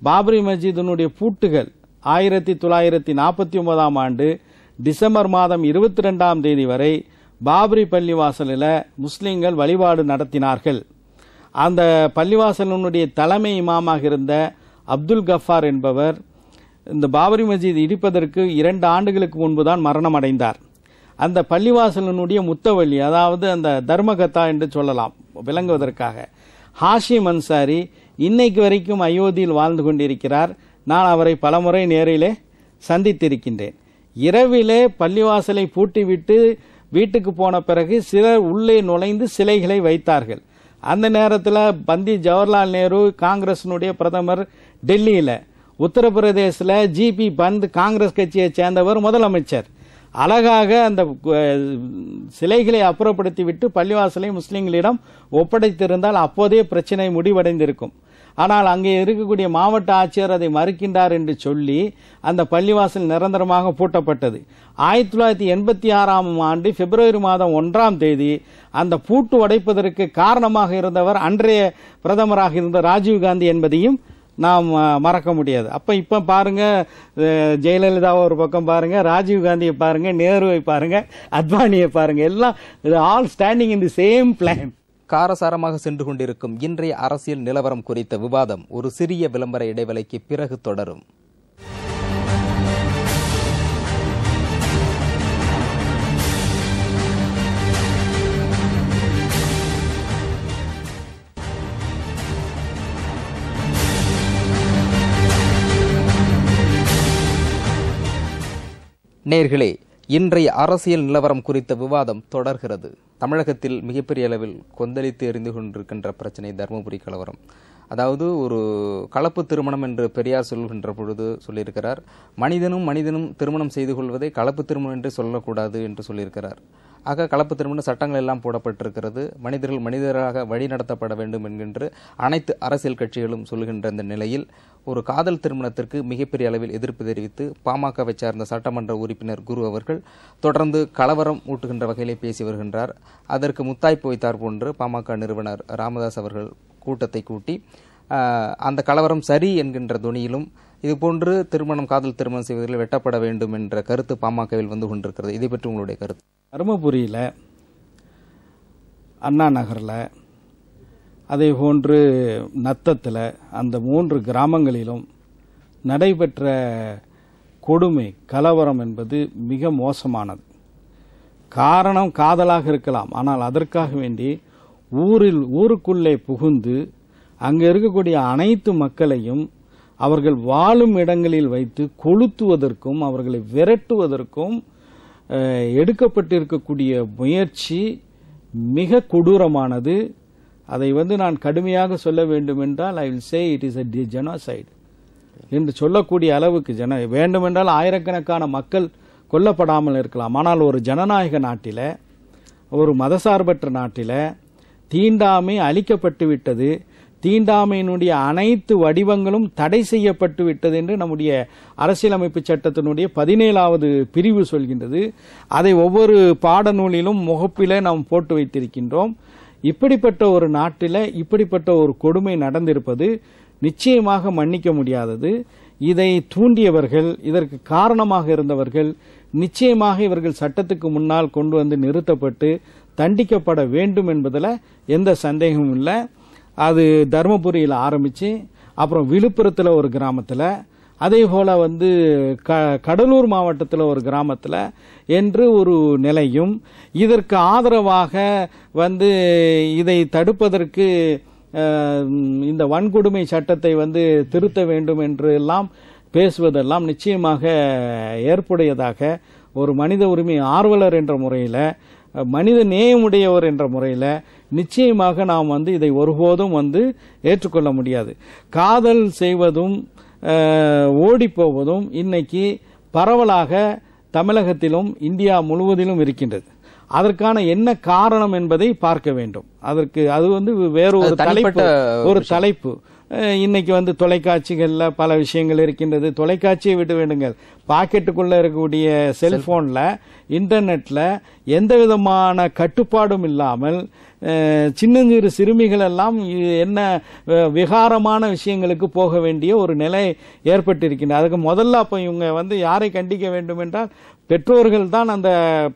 பாபரி மஸ்ஜிதினுடைய பூட்டுகள் ஆயிரத்தி தொள்ளாயிரத்தி நாற்பத்தி ஒன்பதாம் ஆண்டு டிசம்பர் மாதம் இருபத்தி ரெண்டாம் தேதி வரை பாபரி பள்ளிவாசலில் முஸ்லீம்கள் வழிபாடு நடத்தினார்கள் அந்த பள்ளிவாசலினுடைய தலைமை இமாமாக இருந்த அப்துல் கஃபார் என்பவர் இந்த பாபரி மஜீத் இடிப்பதற்கு இரண்டு ஆண்டுகளுக்கு முன்புதான் மரணம் அடைந்தார் அந்த பள்ளிவாசலனுடைய முத்தவழி அதாவது அந்த தர்மகத்தா என்று சொல்லலாம் விளங்குவதற்காக ஹாஷிம் அன்சாரி இன்னைக்கு வரைக்கும் அயோத்தியில் வாழ்ந்து கொண்டிருக்கிறார் நான் அவரை பலமுறை நேரிலே சந்தித்திருக்கின்றேன் இரவிலே பள்ளிவாசலை பூட்டிவிட்டு வீட்டுக்கு போன பிறகு சிலர் உள்ளே நுழைந்து சிலைகளை வைத்தார்கள் அந்த நேரத்தில் பந்தி ஜவஹர்லால் நேரு காங்கிரசினுடைய பிரதமர் டெல்லியில் உத்தரப்பிரதேசில் ஜிபி பந்த் காங்கிரஸ் கட்சியை சேர்ந்தவர் முதலமைச்சர் அழகாக அந்த சிலைகளை அப்புறப்படுத்திவிட்டு பள்ளிவாசலை முஸ்லீம்களிடம் ஒப்படைத்திருந்தால் அப்போதே பிரச்சனை முடிவடைந்திருக்கும் ஆனால் அங்கே இருக்கக்கூடிய மாவட்ட ஆட்சியர் அதை மறுக்கின்றார் என்று சொல்லி அந்த பள்ளிவாசல் நிரந்தரமாக பூட்டப்பட்டது ஆயிரத்தி தொள்ளாயிரத்தி எண்பத்தி ஆறாம் ஆண்டு பிப்ரவரி மாதம் ஒன்றாம் தேதி அந்த பூட்டு உடைப்பதற்கு காரணமாக இருந்தவர் அன்றைய பிரதமராக இருந்த ராஜீவ்காந்தி என்பதையும் நாம் மறக்க முடியாது அப்போ இப்போ பாருங்கள் ஜெயலலிதாவை ஒரு பக்கம் பாருங்கள் ராஜீவ் காந்தியை நேருவை பாருங்கள் அத்வானியை பாருங்கள் எல்லாம் all standing in the same plan காரசாரமாக சென்று கொண்டிருக்கும் இன்றைய அரசியல் நிலவரம் குறித்த விவாதம் ஒரு சிறிய விளம்பர இடைவெளிக்கு பிறகு தொடரும் நேர்களே இன்றைய அரசியல் நிலவரம் குறித்த விவாதம் தொடர்கிறது தமிழகத்தில் மிகப்பெரிய அளவில் கொந்தளித்து எரிந்து கொண்டிருக்கின்ற பிரச்சனை தருமபுரி கலவரம் அதாவது ஒரு கலப்பு திருமணம் என்று பெரியார் சொல்கின்ற பொழுது சொல்லியிருக்கிறார் மனிதனும் மனிதனும் திருமணம் செய்து கொள்வதை கலப்பு திருமணம் என்று சொல்லக்கூடாது என்று சொல்லியிருக்கிறார் ஆக கலப்பு திருமண சட்டங்கள் எல்லாம் போடப்பட்டிருக்கிறது மனிதர்கள் மனிதராக வழி நடத்தப்பட வேண்டும் என்கின்ற அனைத்து அரசியல் கட்சிகளும் சொல்கின்ற இந்த நிலையில் ஒரு காதல் திருமணத்திற்கு மிகப்பெரிய அளவில் எதிர்ப்பு தெரிவித்து பாமகவை சார்ந்த சட்டமன்ற உறுப்பினர் குரு அவர்கள் தொடர்ந்து கலவரம் ஊட்டுகின்ற வகையிலே பேசி வருகின்றார் அதற்கு முத்தாய்ப்பு வைத்தார் போன்று பாமக நிறுவனர் ராமதாஸ் அவர்கள் கூட்டத்தை கூட்டி அந்த கலவரம் சரி என்கின்ற துணியிலும் இதுபோன்று திருமணம் காதல் திருமணம் செய்வதில் வெட்டப்பட வேண்டும் என்ற கருத்து பாமகவில் வந்து கொண்டிருக்கிறது இதை பற்றி உங்களுடைய கருத்து தருமபுரியில் அண்ணா நகரில் அதே போன்று நத்தத்தில் அந்த மூன்று கிராமங்களிலும் நடைபெற்ற கொடுமை கலவரம் என்பது மிக மோசமானது காரணம் காதலாக இருக்கலாம் ஆனால் அதற்காக வேண்டி ஊரில் ஊருக்குள்ளே புகுந்து அங்கே இருக்கக்கூடிய அனைத்து மக்களையும் அவர்கள் வாழும் இடங்களில் வைத்து கொளுத்துவதற்கும் அவர்களை விரட்டுவதற்கும் எடுக்கப்பட்டிருக்கக்கூடிய முயற்சி மிக கொடூரமானது அதை வந்து நான் கடுமையாக சொல்ல வேண்டும் என்றால் I will say it is a genocide என்று சொல்லக்கூடிய அளவுக்கு ஜன வேண்டுமென்றால் ஆயிரக்கணக்கான மக்கள் கொல்லப்படாமல் இருக்கலாம் ஆனால் ஒரு ஜனநாயக நாட்டில் ஒரு மதசார்பற்ற நாட்டில் தீண்டாமை அழிக்கப்பட்டு விட்டது தீண்டாமையினுடைய அனைத்து வடிவங்களும் தடை செய்யப்பட்டு விட்டது என்று நம்முடைய அரசியலமைப்பு சட்டத்தினுடைய பதினேழாவது பிரிவு சொல்கின்றது அதை ஒவ்வொரு பாடநூலிலும் முகப்பிலே நாம் போட்டு வைத்திருக்கின்றோம் இப்படிப்பட்ட ஒரு நாட்டில் இப்படிப்பட்ட ஒரு கொடுமை நடந்திருப்பது நிச்சயமாக மன்னிக்க முடியாதது இதை தூண்டியவர்கள் இதற்கு காரணமாக இருந்தவர்கள் நிச்சயமாக இவர்கள் சட்டத்துக்கு முன்னால் கொண்டு வந்து நிறுத்தப்பட்டு தண்டிக்கப்பட வேண்டும் என்பதில் எந்த சந்தேகமும் இல்லை அது தருமபுரியில் ஆரம்பித்து அப்புறம் விழுப்புரத்தில் ஒரு கிராமத்தில் அதே போல் வந்து க கடலூர் மாவட்டத்தில் ஒரு கிராமத்தில் என்று ஒரு நிலையும் இதற்கு ஆதரவாக வந்து இதை தடுப்பதற்கு இந்த வன்கொடுமை சட்டத்தை வந்து திருத்த வேண்டும் என்று எல்லாம் பேசுவதெல்லாம் நிச்சயமாக ஏற்புடையதாக ஒரு மனித உரிமை ஆர்வலர் என்ற முறையில் மனித நேயமுடையவர் என்ற முறையில் நிச்சயமாக நாம் வந்து இதை ஒருபோதும் வந்து ஏற்றுக்கொள்ள முடியாது காதல் செய்வதும் ஓடி போவதும் இன்னைக்கு பரவலாக தமிழகத்திலும் இந்தியா முழுவதிலும் இருக்கின்றது அதற்கான என்ன காரணம் என்பதை பார்க்க வேண்டும் அதற்கு அது வந்து வேறொரு ஒரு தலைப்பு ஒரு தலைப்பு இன்றைக்கி வந்து தொலைக்காட்சிகளில் பல விஷயங்கள் இருக்கின்றது தொலைக்காட்சியை விட்டு வேண்டுங்கள் பாக்கெட்டுக்குள்ளே இருக்கக்கூடிய செல்ஃபோனில் இன்டர்நெட்டில் எந்த விதமான கட்டுப்பாடும் இல்லாமல் சின்னஞ்சிறு சிறுமிகள் எல்லாம் என்ன விகாரமான விஷயங்களுக்கு போக வேண்டிய ஒரு நிலை ஏற்பட்டிருக்கின்றது அதுக்கு முதல்ல அப்போ இவங்க வந்து யாரை கண்டிக்க வேண்டும் என்றால் பெற்றோர்கள் தான் அந்த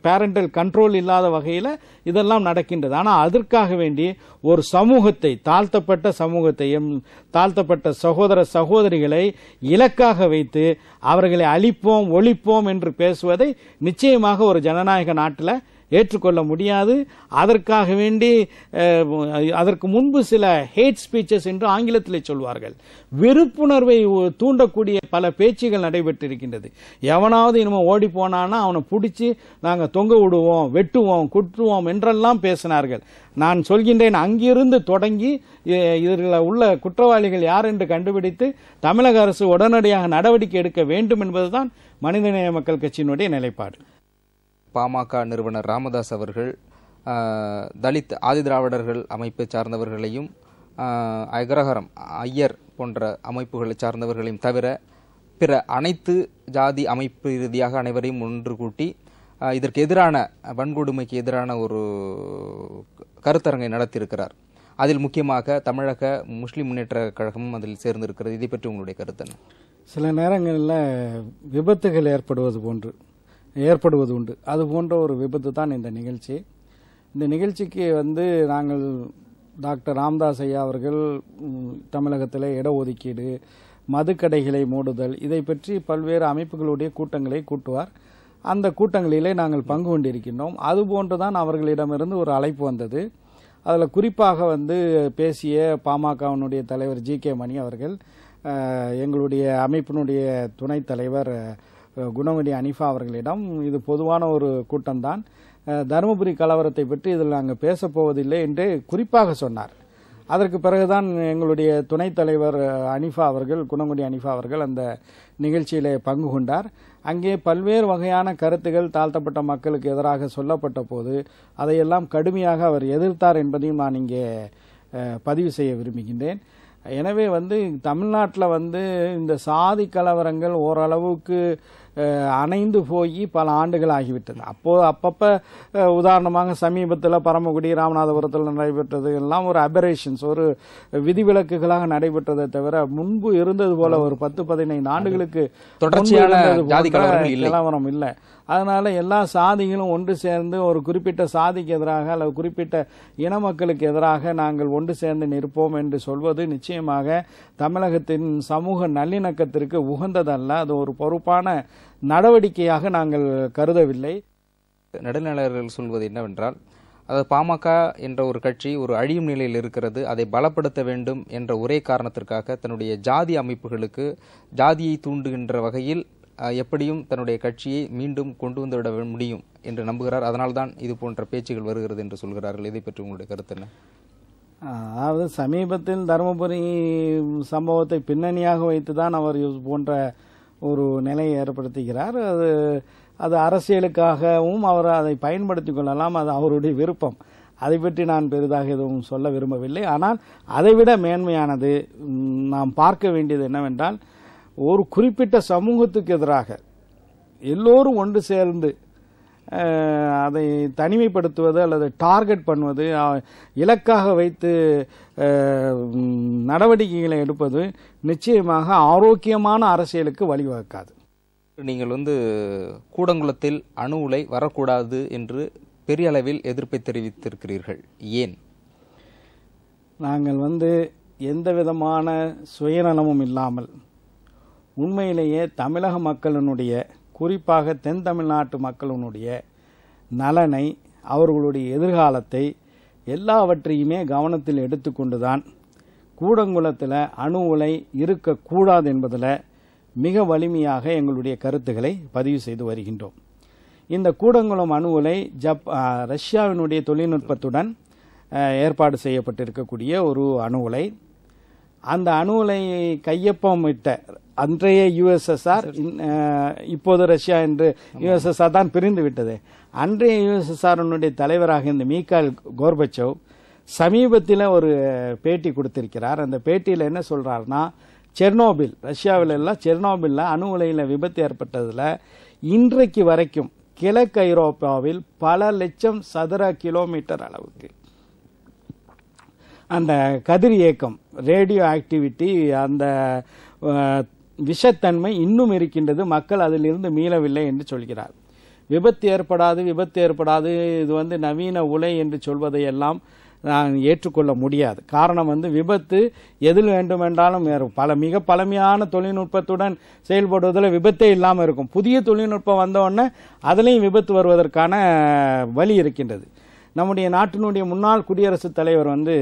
பேரண்டல் கண்ட்ரோல் இல்லாத வகையில் இதெல்லாம் நடக்கின்றது ஆனால் அதற்காக வேண்டி ஒரு சமூகத்தை தாழ்த்தப்பட்ட சமூகத்தையும் தாழ்த்தப்பட்ட சகோதர சகோதரிகளை இலக்காக வைத்து அவர்களை அழிப்போம் ஒழிப்போம் என்று பேசுவதை நிச்சயமாக ஒரு ஜனநாயக நாட்டில் ஏற்றுக்கொள்ள முடியாது அதற்காக வேண்டி அதற்கு முன்பு சில ஹேட் ஸ்பீச்சஸ் என்று ஆங்கிலத்தில் சொல்வார்கள் வெறுப்புணர்வை தூண்டக்கூடிய பல பேச்சுகள் நடைபெற்றிருக்கின்றது எவனாவது இனிமே ஓடி போனான்னா அவனை பிடிச்சி நாங்கள் தொங்க விடுவோம் வெட்டுவோம் குற்றுவோம் என்றெல்லாம் பேசினார்கள் நான் சொல்கின்றேன் அங்கிருந்து தொடங்கி இதில் உள்ள குற்றவாளிகள் யார் என்று கண்டுபிடித்து தமிழக அரசு உடனடியாக நடவடிக்கை எடுக்க வேண்டும் என்பதுதான் மனிதநேய மக்கள் கட்சியினுடைய நிலைப்பாடு பாமக நிறுவனர் ராமதாஸ் அவர்கள் தலித் ஆதிதிராவிடர்கள் அமைப்பை சார்ந்தவர்களையும் அகரகரம் ஐயர் போன்ற அமைப்புகளை சார்ந்தவர்களையும் தவிர பிற அனைத்து ஜாதி அமைப்பு ரீதியாக அனைவரையும் ஒன்று கூட்டி இதற்கு எதிரான வன்கொடுமைக்கு எதிரான ஒரு கருத்தரங்கை நடத்தியிருக்கிறார் அதில் முக்கியமாக தமிழக முஸ்லிம் முன்னேற்ற கழகமும் அதில் சேர்ந்திருக்கிறது இதை பற்றி உங்களுடைய கருத்து சில நேரங்களில் விபத்துகள் ஏற்படுவது போன்று ஏற்படுவது உண்டு அது போன்ற ஒரு விபத்து தான் இந்த நிகழ்ச்சி இந்த நிகழ்ச்சிக்கு வந்து நாங்கள் டாக்டர் ராம்தாஸ் ஐயா அவர்கள் தமிழகத்தில் இடஒதுக்கீடு மதுக்கடைகளை மூடுதல் இதை பற்றி பல்வேறு அமைப்புகளுடைய கூட்டங்களை கூட்டுவார் அந்த கூட்டங்களிலே நாங்கள் பங்கு கொண்டிருக்கின்றோம் அதுபோன்று தான் அவர்களிடமிருந்து ஒரு அழைப்பு வந்தது அதில் குறிப்பாக வந்து பேசிய பாமகவினுடைய தலைவர் ஜி கே மணி அவர்கள் எங்களுடைய அமைப்பினுடைய துணைத் தலைவர் குணமணி அனிஃபா அவர்களிடம் இது பொதுவான ஒரு கூட்டம்தான் தருமபுரி கலவரத்தை பற்றி இதில் நாங்கள் பேசப்போவதில்லை என்று குறிப்பாக சொன்னார் அதற்கு பிறகுதான் எங்களுடைய துணைத் தலைவர் அனிஃபா அவர்கள் குணங்குடி அனிஃபா அவர்கள் அந்த நிகழ்ச்சியில் பங்கு கொண்டார் அங்கே பல்வேறு வகையான கருத்துகள் தாழ்த்தப்பட்ட மக்களுக்கு எதிராக சொல்லப்பட்ட போது அதையெல்லாம் கடுமையாக அவர் எதிர்த்தார் என்பதையும் நான் இங்கே பதிவு செய்ய விரும்புகின்றேன் எனவே வந்து தமிழ்நாட்டில் வந்து இந்த சாதி கலவரங்கள் ஓரளவுக்கு அணைந்து போய் பல ஆண்டுகள் ஆகிவிட்டது அப்போது அப்பப்போ உதாரணமாக சமீபத்தில் பரமக்குடி ராமநாதபுரத்தில் நடைபெற்றது எல்லாம் ஒரு அபரேஷன்ஸ் ஒரு விதிவிலக்குகளாக நடைபெற்றதை தவிர முன்பு இருந்தது போல ஒரு பத்து பதினைந்து ஆண்டுகளுக்கு தொடர்ச்சியான நிலவரம் இல்லை அதனால எல்லா சாதிகளும் ஒன்று சேர்ந்து ஒரு குறிப்பிட்ட சாதிக்கு எதிராக அல்லது குறிப்பிட்ட இன மக்களுக்கு எதிராக நாங்கள் ஒன்று சேர்ந்து நிற்போம் என்று சொல்வது நிச்சயமாக தமிழகத்தின் சமூக நல்லிணக்கத்திற்கு உகந்ததல்ல அது ஒரு பொறுப்பான நடவடிக்கையாக நாங்கள் கருதவில்லை நடுநிலையர்கள் சொல்வது என்னவென்றால் அதாவது பாமக என்ற ஒரு கட்சி ஒரு அழியும் நிலையில் இருக்கிறது அதை பலப்படுத்த வேண்டும் என்ற ஒரே காரணத்திற்காக தன்னுடைய ஜாதி அமைப்புகளுக்கு ஜாதியை தூண்டுகின்ற வகையில் எப்படியும் தன்னுடைய கட்சியை மீண்டும் கொண்டு வந்துவிட முடியும் என்று நம்புகிறார் அதனால்தான் இது போன்ற பேச்சுகள் வருகிறது என்று சொல்கிறார்கள் இதை பற்றி உங்களுடைய கருத்து என்ன அதாவது சமீபத்தில் தருமபுரி சம்பவத்தை பின்னணியாக வைத்துதான் அவர் போன்ற ஒரு நிலையை ஏற்படுத்துகிறார் அது அது அரசியலுக்காகவும் அவர் அதை பயன்படுத்தி கொள்ளலாம் அது அவருடைய விருப்பம் அதை பற்றி நான் பெரிதாக எதுவும் சொல்ல விரும்பவில்லை ஆனால் அதைவிட மேன்மையானது நாம் பார்க்க வேண்டியது என்னவென்றால் ஒரு குறிப்பிட்ட சமூகத்துக்கு எதிராக எல்லோரும் ஒன்று சேர்ந்து அதை தனிமைப்படுத்துவது அல்லது டார்கெட் பண்ணுவது இலக்காக வைத்து நடவடிக்கைகளை எடுப்பது நிச்சயமாக ஆரோக்கியமான அரசியலுக்கு வழிவகுக்காது நீங்கள் வந்து கூடங்குளத்தில் அணு உலை வரக்கூடாது என்று பெரிய அளவில் எதிர்ப்பை தெரிவித்திருக்கிறீர்கள் ஏன் நாங்கள் வந்து எந்த விதமான சுயநலமும் இல்லாமல் உண்மையிலேயே தமிழக மக்களினுடைய குறிப்பாக தென் தமிழ்நாட்டு மக்களினுடைய நலனை அவர்களுடைய எதிர்காலத்தை எல்லாவற்றையுமே கவனத்தில் எடுத்துக்கொண்டுதான் கூடங்குளத்தில் அணு உலை இருக்கக்கூடாது என்பதில் மிக வலிமையாக எங்களுடைய கருத்துக்களை பதிவு செய்து வருகின்றோம் இந்த கூடங்குளம் அணு உலை ஜப் ரஷ்யாவினுடைய தொழில்நுட்பத்துடன் ஏற்பாடு செய்யப்பட்டிருக்கக்கூடிய ஒரு அணு உலை அந்த கையொப்பம் விட்ட அன்றைய யுஎஸ்எஸ்ஆர் இப்போது ரஷ்யா என்று யுஎஸ்எஸ்ஆர் தான் பிரிந்து விட்டது அன்றைய யுஎஸ்எஸ்ஆர் தலைவராக இந்த மீகால் கோர்பச்சவ் சமீபத்தில் ஒரு பேட்டி கொடுத்திருக்கிறார் அந்த பேட்டியில் என்ன சொல்றாருன்னா செர்னோபில் ரஷ்யாவில் எல்லாம் செர்னோபில்ல அணு உலையில் விபத்து ஏற்பட்டதில் இன்றைக்கு வரைக்கும் கிழக்கு ஐரோப்பாவில் பல லட்சம் சதுர கிலோமீட்டர் அளவுக்கு அந்த கதிர் இயக்கம் ரேடியோ ஆக்டிவிட்டி அந்த விஷத்தன்மை இன்னும் இருக்கின்றது மக்கள் அதிலிருந்து மீளவில்லை என்று சொல்கிறார் விபத்து ஏற்படாது விபத்து ஏற்படாது இது வந்து நவீன உலை என்று சொல்வதையெல்லாம் நான் ஏற்றுக்கொள்ள முடியாது காரணம் வந்து விபத்து எதில் வேண்டுமென்றாலும் பல மிக பழமையான தொழில்நுட்பத்துடன் செயல்படுவதில் விபத்தே இல்லாமல் இருக்கும் புதிய தொழில்நுட்பம் வந்தவுடனே அதுலேயும் விபத்து வருவதற்கான வழி இருக்கின்றது நம்முடைய நாட்டினுடைய முன்னாள் குடியரசுத் தலைவர் வந்து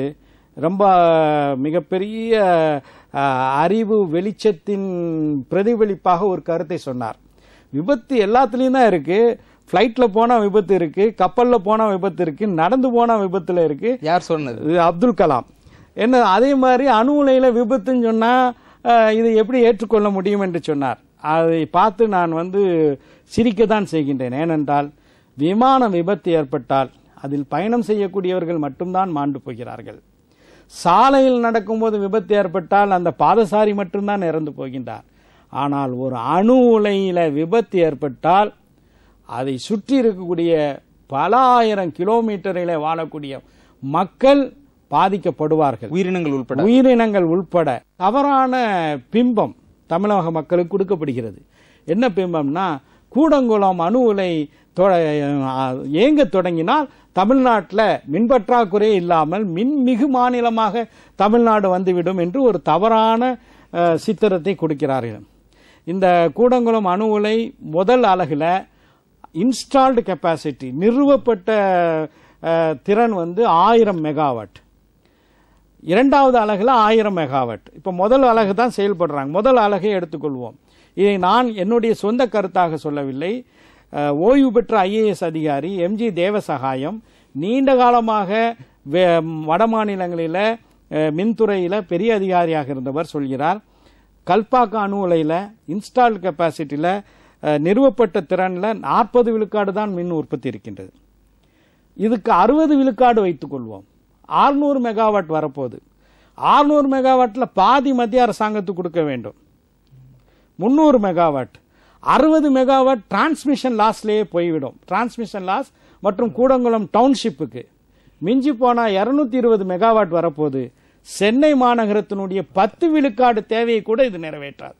ரொம்ப மிகப்பெரிய அறிவு வெளிச்சத்தின் பிரதிபலிப்பாக ஒரு கருத்தை சொன்னார் விபத்து எல்லாத்துலேயும் தான் இருக்குது ஃப்ளைட்டில் போனால் விபத்து இருக்குது கப்பலில் போனால் விபத்து இருக்குது நடந்து போனால் விபத்தில் இருக்குது யார் சொன்னது அப்துல் கலாம் என்ன அதே மாதிரி அணு உலையில் விபத்துன்னு சொன்னால் இதை எப்படி ஏற்றுக்கொள்ள முடியும் என்று சொன்னார் அதை பார்த்து நான் வந்து சிரிக்க தான் செய்கின்றேன் ஏனென்றால் விமான விபத்து ஏற்பட்டால் அதில் பயணம் செய்யக்கூடியவர்கள் மட்டும்தான் மாண்டு போகிறார்கள் சாலையில் நடக்கும்போது விபத்து ஏற்பட்டால் அந்த பாதசாரி மட்டும்தான் இறந்து போகின்றார் ஆனால் ஒரு அணு உலையில் விபத்து ஏற்பட்டால் அதை சுற்றி இருக்கக்கூடிய பல ஆயிரம் கிலோமீட்டரில் வாழக்கூடிய மக்கள் பாதிக்கப்படுவார்கள் உயிரினங்கள் உள்பட உயிரினங்கள் உள்பட தவறான பிம்பம் தமிழக மக்களுக்கு கொடுக்கப்படுகிறது என்ன பிம்பம்னா கூடங்குளம் அணு உலை ஏங்க தொடங்கினால் தமிழ்நாட்டில் மின்பற்றாக்குறை இல்லாமல் மின்மிகு மாநிலமாக தமிழ்நாடு வந்துவிடும் என்று ஒரு தவறான சித்திரத்தை கொடுக்கிறார்கள் இந்த கூடங்குளம் அணு உலை முதல் அலகில் இன்ஸ்டால்டு கெப்பாசிட்டி நிறுவப்பட்ட திறன் வந்து ஆயிரம் மெகாவாட் இரண்டாவது அலகில் ஆயிரம் மெகாவாட் இப்போ முதல் அலகு தான் செயல்படுறாங்க முதல் அலகை எடுத்துக்கொள்வோம் இதை நான் என்னுடைய சொந்த கருத்தாக சொல்லவில்லை ஓய்வு பெற்ற ஐஏஎஸ் அதிகாரி எம்ஜி தேவசகாயம் நீண்ட காலமாக வட மாநிலங்களில் மின்துறையில் பெரிய அதிகாரியாக இருந்தவர் சொல்கிறார் கல்பாக்கா அணு உலையில் இன்ஸ்டால் கெப்பாசிட்டியில் நிறுவப்பட்ட திறனில் நாற்பது விழுக்காடு தான் மின் உற்பத்தி இருக்கின்றது இதுக்கு அறுபது விழுக்காடு வைத்துக்கொள்வோம் ஆறுநூறு மெகாவாட் வரப்போகுது ஆறுநூறு மெகாவாட்டில் பாதி மத்திய அரசாங்கத்துக்கு கொடுக்க வேண்டும் முந்நூறு மெகாவாட் அறுபது மெகாவாட் டிரான்ஸ்மிஷன் லாஸ்லேயே போய்விடும் டிரான்ஸ்மிஷன் லாஸ் மற்றும் கூடங்குளம் டவுன்ஷிப்புக்கு மிஞ்சி போனால் இரநூத்தி இருபது மெகாவாட் வரப்போது சென்னை மாநகரத்தினுடைய பத்து விழுக்காடு தேவையை கூட இது நிறைவேற்றாது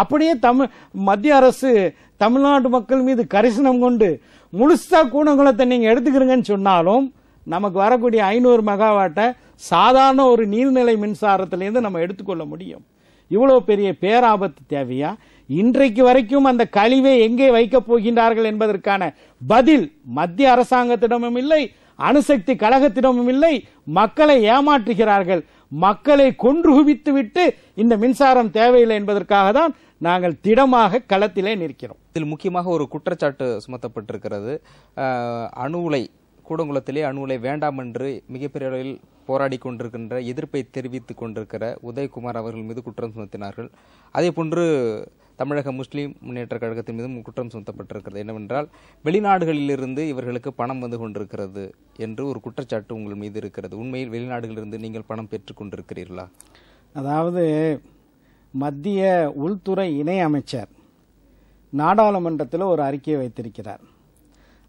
அப்படியே தமிழ் மத்திய அரசு தமிழ்நாடு மக்கள் மீது கரிசனம் கொண்டு முழுசா கூடங்குளத்தை நீங்கள் எடுத்துக்கிறீங்கன்னு சொன்னாலும் நமக்கு வரக்கூடிய ஐநூறு மெகாவாட்டை சாதாரண ஒரு நீர்நிலை மின்சாரத்திலேருந்து நம்ம எடுத்துக்கொள்ள முடியும் இவ்வளோ பெரிய பேராபத்து தேவையா இன்றைக்கு வரைக்கும் அந்த கழிவை எங்கே வைக்கப் போகின்றார்கள் என்பதற்கான பதில் மத்திய அரசாங்கத்திடமும் இல்லை அணுசக்தி கழகத்திடமும் இல்லை மக்களை ஏமாற்றுகிறார்கள் மக்களை கொன்று குவித்து விட்டு இந்த மின்சாரம் தேவையில்லை என்பதற்காக தான் நாங்கள் திடமாக களத்திலே நிற்கிறோம் இதில் முக்கியமாக ஒரு குற்றச்சாட்டு சுமத்தப்பட்டிருக்கிறது அணு உலை கூடங்குளத்திலே அணு உலை வேண்டாம் என்று மிகப்பெரிய அளவில் போராடி கொண்டிருக்கின்ற எதிர்ப்பை தெரிவித்துக் கொண்டிருக்கிற உதயகுமார் அவர்கள் மீது குற்றம் சுமத்தினார்கள் அதே போன்று தமிழக முஸ்லீம் முன்னேற்ற கழகத்தின் மீதும் குற்றம் சுமத்தப்பட்டிருக்கிறது என்னவென்றால் வெளிநாடுகளிலிருந்து இவர்களுக்கு பணம் வந்து கொண்டிருக்கிறது என்று ஒரு குற்றச்சாட்டு உங்கள் மீது இருக்கிறது உண்மையில் வெளிநாடுகளிலிருந்து நீங்கள் பணம் பெற்றுக் கொண்டிருக்கிறீர்களா அதாவது மத்திய உள்துறை இணையமைச்சர் நாடாளுமன்றத்தில் ஒரு அறிக்கையை வைத்திருக்கிறார்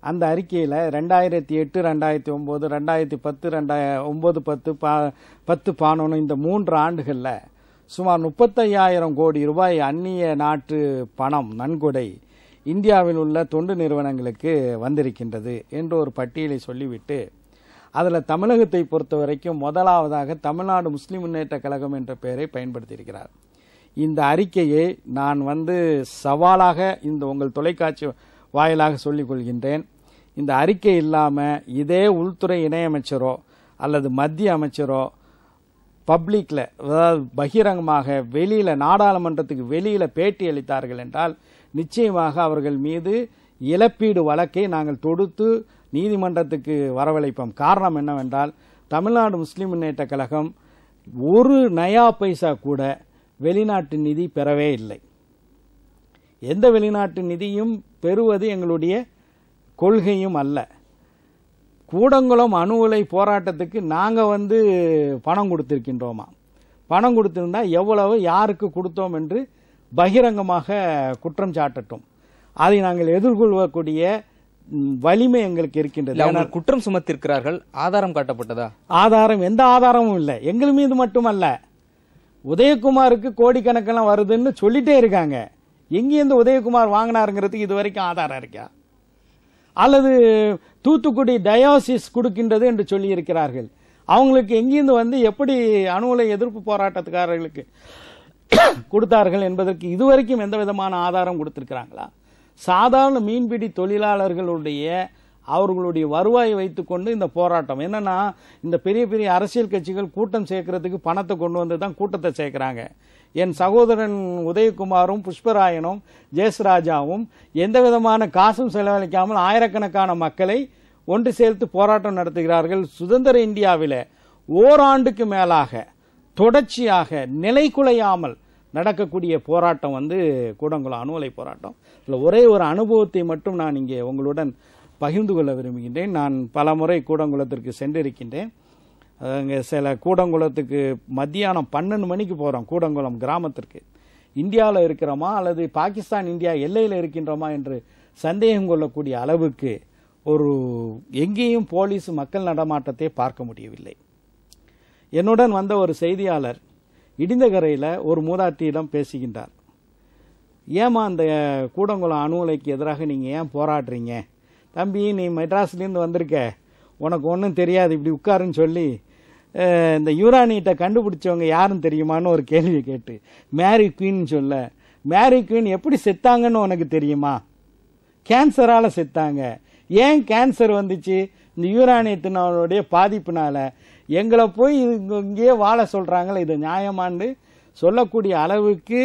அந்த அறிக்கையில் ரெண்டாயிரத்தி எட்டு ரெண்டாயிரத்தி ஒம்பது ரெண்டாயிரத்தி பத்து ரெண்டாய ஒம்பது பத்து பா பத்து பானோன்னு இந்த மூன்று ஆண்டுகளில் சுமார் முப்பத்தையாயிரம் கோடி ரூபாய் அந்நிய நாட்டு பணம் நன்கொடை இந்தியாவில் உள்ள தொண்டு நிறுவனங்களுக்கு வந்திருக்கின்றது என்ற ஒரு பட்டியலை சொல்லிவிட்டு அதில் தமிழகத்தை பொறுத்த வரைக்கும் முதலாவதாக தமிழ்நாடு முஸ்லீம் முன்னேற்ற கழகம் என்ற பெயரை பயன்படுத்தியிருக்கிறார் இந்த அறிக்கையை நான் வந்து சவாலாக இந்த உங்கள் தொலைக்காட்சி வாயிலாக சொல்லிக் கொள்கின்றேன் இந்த அறிக்கை இல்லாமல் இதே உள்துறை இணையமைச்சரோ அல்லது மத்திய அமைச்சரோ பப்ளிக்கில் அதாவது பகிரங்கமாக வெளியில் நாடாளுமன்றத்துக்கு வெளியில் பேட்டி அளித்தார்கள் என்றால் நிச்சயமாக அவர்கள் மீது இழப்பீடு வழக்கை நாங்கள் தொடுத்து நீதிமன்றத்துக்கு வரவழைப்போம் காரணம் என்னவென்றால் தமிழ்நாடு முஸ்லீம் முன்னேற்ற கழகம் ஒரு நயா பைசா கூட வெளிநாட்டு நிதி பெறவே இல்லை எந்த வெளிநாட்டு நிதியும் பெறுவது எங்களுடைய கொள்கையும் அல்ல கூடங்குளம் அணு உலை போராட்டத்துக்கு நாங்கள் வந்து பணம் கொடுத்திருக்கின்றோமா பணம் கொடுத்திருந்தா எவ்வளவு யாருக்கு கொடுத்தோம் என்று பகிரங்கமாக குற்றம் சாட்டட்டும் அதை நாங்கள் எதிர்கொள்ளக்கூடிய வலிமை எங்களுக்கு இருக்கின்றது குற்றம் சுமத்திருக்கிறார்கள் ஆதாரம் காட்டப்பட்டதா ஆதாரம் எந்த ஆதாரமும் இல்லை எங்கள் மீது மட்டுமல்ல உதயகுமாருக்கு கோடிக்கணக்கெல்லாம் வருதுன்னு சொல்லிட்டே இருக்காங்க எங்கேருந்து உதயகுமார் வாங்கினாருங்கிறதுக்கு இது வரைக்கும் ஆதாரம் இருக்கா அல்லது தூத்துக்குடி டயாசிஸ் கொடுக்கின்றது என்று சொல்லியிருக்கிறார்கள் அவங்களுக்கு எங்கிருந்து வந்து எப்படி அணு உலை எதிர்ப்பு போராட்டத்துக்காரர்களுக்கு கொடுத்தார்கள் என்பதற்கு இதுவரைக்கும் எந்த விதமான ஆதாரம் கொடுத்திருக்கிறாங்களா சாதாரண மீன்பிடி தொழிலாளர்களுடைய அவர்களுடைய வருவாயை வைத்துக்கொண்டு இந்த போராட்டம் என்னன்னா இந்த பெரிய பெரிய அரசியல் கட்சிகள் கூட்டம் சேர்க்கறதுக்கு பணத்தை கொண்டு வந்து தான் கூட்டத்தை சேர்க்கிறாங்க என் சகோதரன் உதயகுமாரும் புஷ்பராயனும் ஜெயஸ்ராஜாவும் எந்த விதமான காசும் செலவழிக்காமல் ஆயிரக்கணக்கான மக்களை ஒன்று சேர்த்து போராட்டம் நடத்துகிறார்கள் சுதந்திர இந்தியாவில் ஓராண்டுக்கு மேலாக தொடர்ச்சியாக நிலை குலையாமல் நடக்கக்கூடிய போராட்டம் வந்து கூடங்குளம் அணுவலை போராட்டம் இதில் ஒரே ஒரு அனுபவத்தை மட்டும் நான் இங்கே உங்களுடன் பகிர்ந்து கொள்ள விரும்புகின்றேன் நான் பல முறை கூடங்குளத்திற்கு சென்றிருக்கின்றேன் அங்கே சில கூடங்குளத்துக்கு மத்தியானம் பன்னெண்டு மணிக்கு போகிறோம் கூடங்குளம் கிராமத்திற்கு இந்தியாவில் இருக்கிறோமா அல்லது பாகிஸ்தான் இந்தியா எல்லையில் இருக்கின்றோமா என்று சந்தேகம் கொள்ளக்கூடிய அளவுக்கு ஒரு எங்கேயும் போலீஸ் மக்கள் நடமாட்டத்தை பார்க்க முடியவில்லை என்னுடன் வந்த ஒரு செய்தியாளர் இடிந்தகரையில் ஒரு மூதாட்டியிடம் பேசுகின்றார் ஏமா அந்த கூடங்குளம் அணுகலைக்கு எதிராக நீங்கள் ஏன் போராடுறீங்க தம்பி நீ மெட்ராஸ்லேருந்து வந்திருக்க உனக்கு ஒன்றும் தெரியாது இப்படி உட்காருன்னு சொல்லி இந்த யூரானியத்தை கண்டுபிடிச்சவங்க யாரும் தெரியுமான்னு ஒரு கேள்வி கேட்டு மேரி குயின் சொல்ல மேரி குயின் எப்படி செத்தாங்கன்னு உனக்கு தெரியுமா கேன்சரால் செத்தாங்க ஏன் கேன்சர் வந்துச்சு இந்த யூரானியத்தினோடைய பாதிப்புனால எங்களை போய் இங்கேயே வாழ சொல்கிறாங்களே இது நியாயமான்னு சொல்லக்கூடிய அளவுக்கு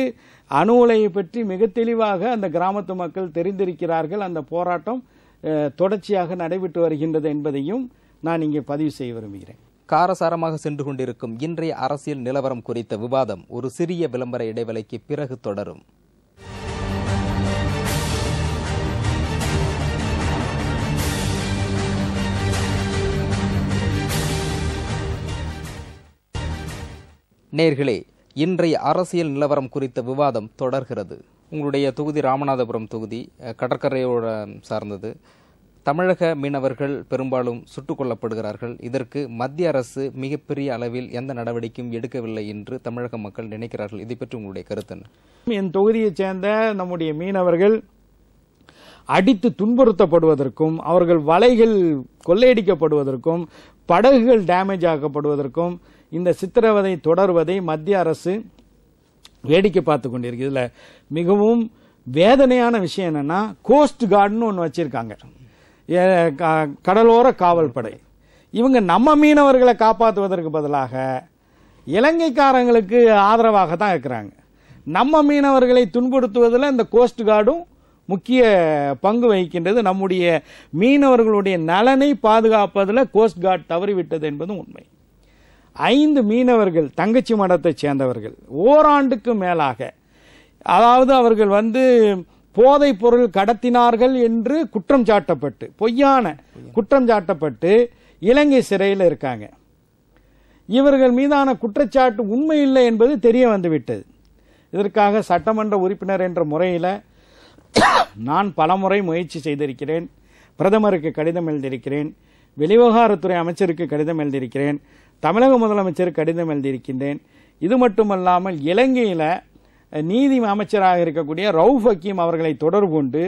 அணு உலையை பற்றி மிக தெளிவாக அந்த கிராமத்து மக்கள் தெரிந்திருக்கிறார்கள் அந்த போராட்டம் தொடர்ச்சியாக நடைபெற்று வருகின்றது என்பதையும் நான் இங்கே பதிவு செய்ய விரும்புகிறேன் காரசாரமாக சென்று கொண்டிருக்கும் இன்றைய அரசியல் நிலவரம் குறித்த விவாதம் ஒரு சிறிய விளம்பர இடைவெளிக்கு பிறகு தொடரும் நேர்களே இன்றைய அரசியல் நிலவரம் குறித்த விவாதம் தொடர்கிறது உங்களுடைய தொகுதி ராமநாதபுரம் தொகுதி கடற்கரையோட சார்ந்தது தமிழக மீனவர்கள் பெரும்பாலும் சுட்டுக் கொல்லப்படுகிறார்கள் இதற்கு மத்திய அரசு மிகப்பெரிய அளவில் எந்த நடவடிக்கையும் எடுக்கவில்லை என்று தமிழக மக்கள் நினைக்கிறார்கள் இதை பற்றி உங்களுடைய கருத்து என் தொகுதியைச் சேர்ந்த நம்முடைய மீனவர்கள் அடித்து துன்புறுத்தப்படுவதற்கும் அவர்கள் வலைகள் கொள்ளையடிக்கப்படுவதற்கும் படகுகள் டேமேஜ் ஆக்கப்படுவதற்கும் இந்த சித்திரவதை தொடர்வதை மத்திய அரசு வேடிக்கை பார்த்து கொண்டிருக்கு இதில் மிகவும் வேதனையான விஷயம் என்னன்னா கோஸ்ட் கார்டுன்னு ஒன்று வச்சிருக்காங்க கடலோர காவல்படை இவங்க நம்ம மீனவர்களை காப்பாற்றுவதற்கு பதிலாக இலங்கைக்காரங்களுக்கு ஆதரவாக தான் இருக்கிறாங்க நம்ம மீனவர்களை துன்படுத்துவதில் இந்த கோஸ்ட் கார்டும் முக்கிய பங்கு வகிக்கின்றது நம்முடைய மீனவர்களுடைய நலனை பாதுகாப்பதில் கோஸ்ட் கார்டு தவறிவிட்டது என்பதும் உண்மை ஐந்து மீனவர்கள் தங்கச்சி மடத்தைச் சேர்ந்தவர்கள் ஓராண்டுக்கு மேலாக அதாவது அவர்கள் வந்து போதைப் பொருள் கடத்தினார்கள் என்று குற்றம் சாட்டப்பட்டு பொய்யான குற்றம் சாட்டப்பட்டு இலங்கை சிறையில் இருக்காங்க இவர்கள் மீதான குற்றச்சாட்டு உண்மை இல்லை என்பது தெரிய வந்துவிட்டது இதற்காக சட்டமன்ற உறுப்பினர் என்ற முறையில் நான் பலமுறை முயற்சி செய்திருக்கிறேன் பிரதமருக்கு கடிதம் எழுதியிருக்கிறேன் வெளிவகாரத்துறை அமைச்சருக்கு கடிதம் எழுதியிருக்கிறேன் தமிழக முதலமைச்சருக்கு கடிதம் எழுதியிருக்கின்றேன் இது மட்டுமல்லாமல் இலங்கையில் நீதி அமைச்சராக இருக்கக்கூடிய ரவுஃப் ஹக்கீம் அவர்களை தொடர்பு கொண்டு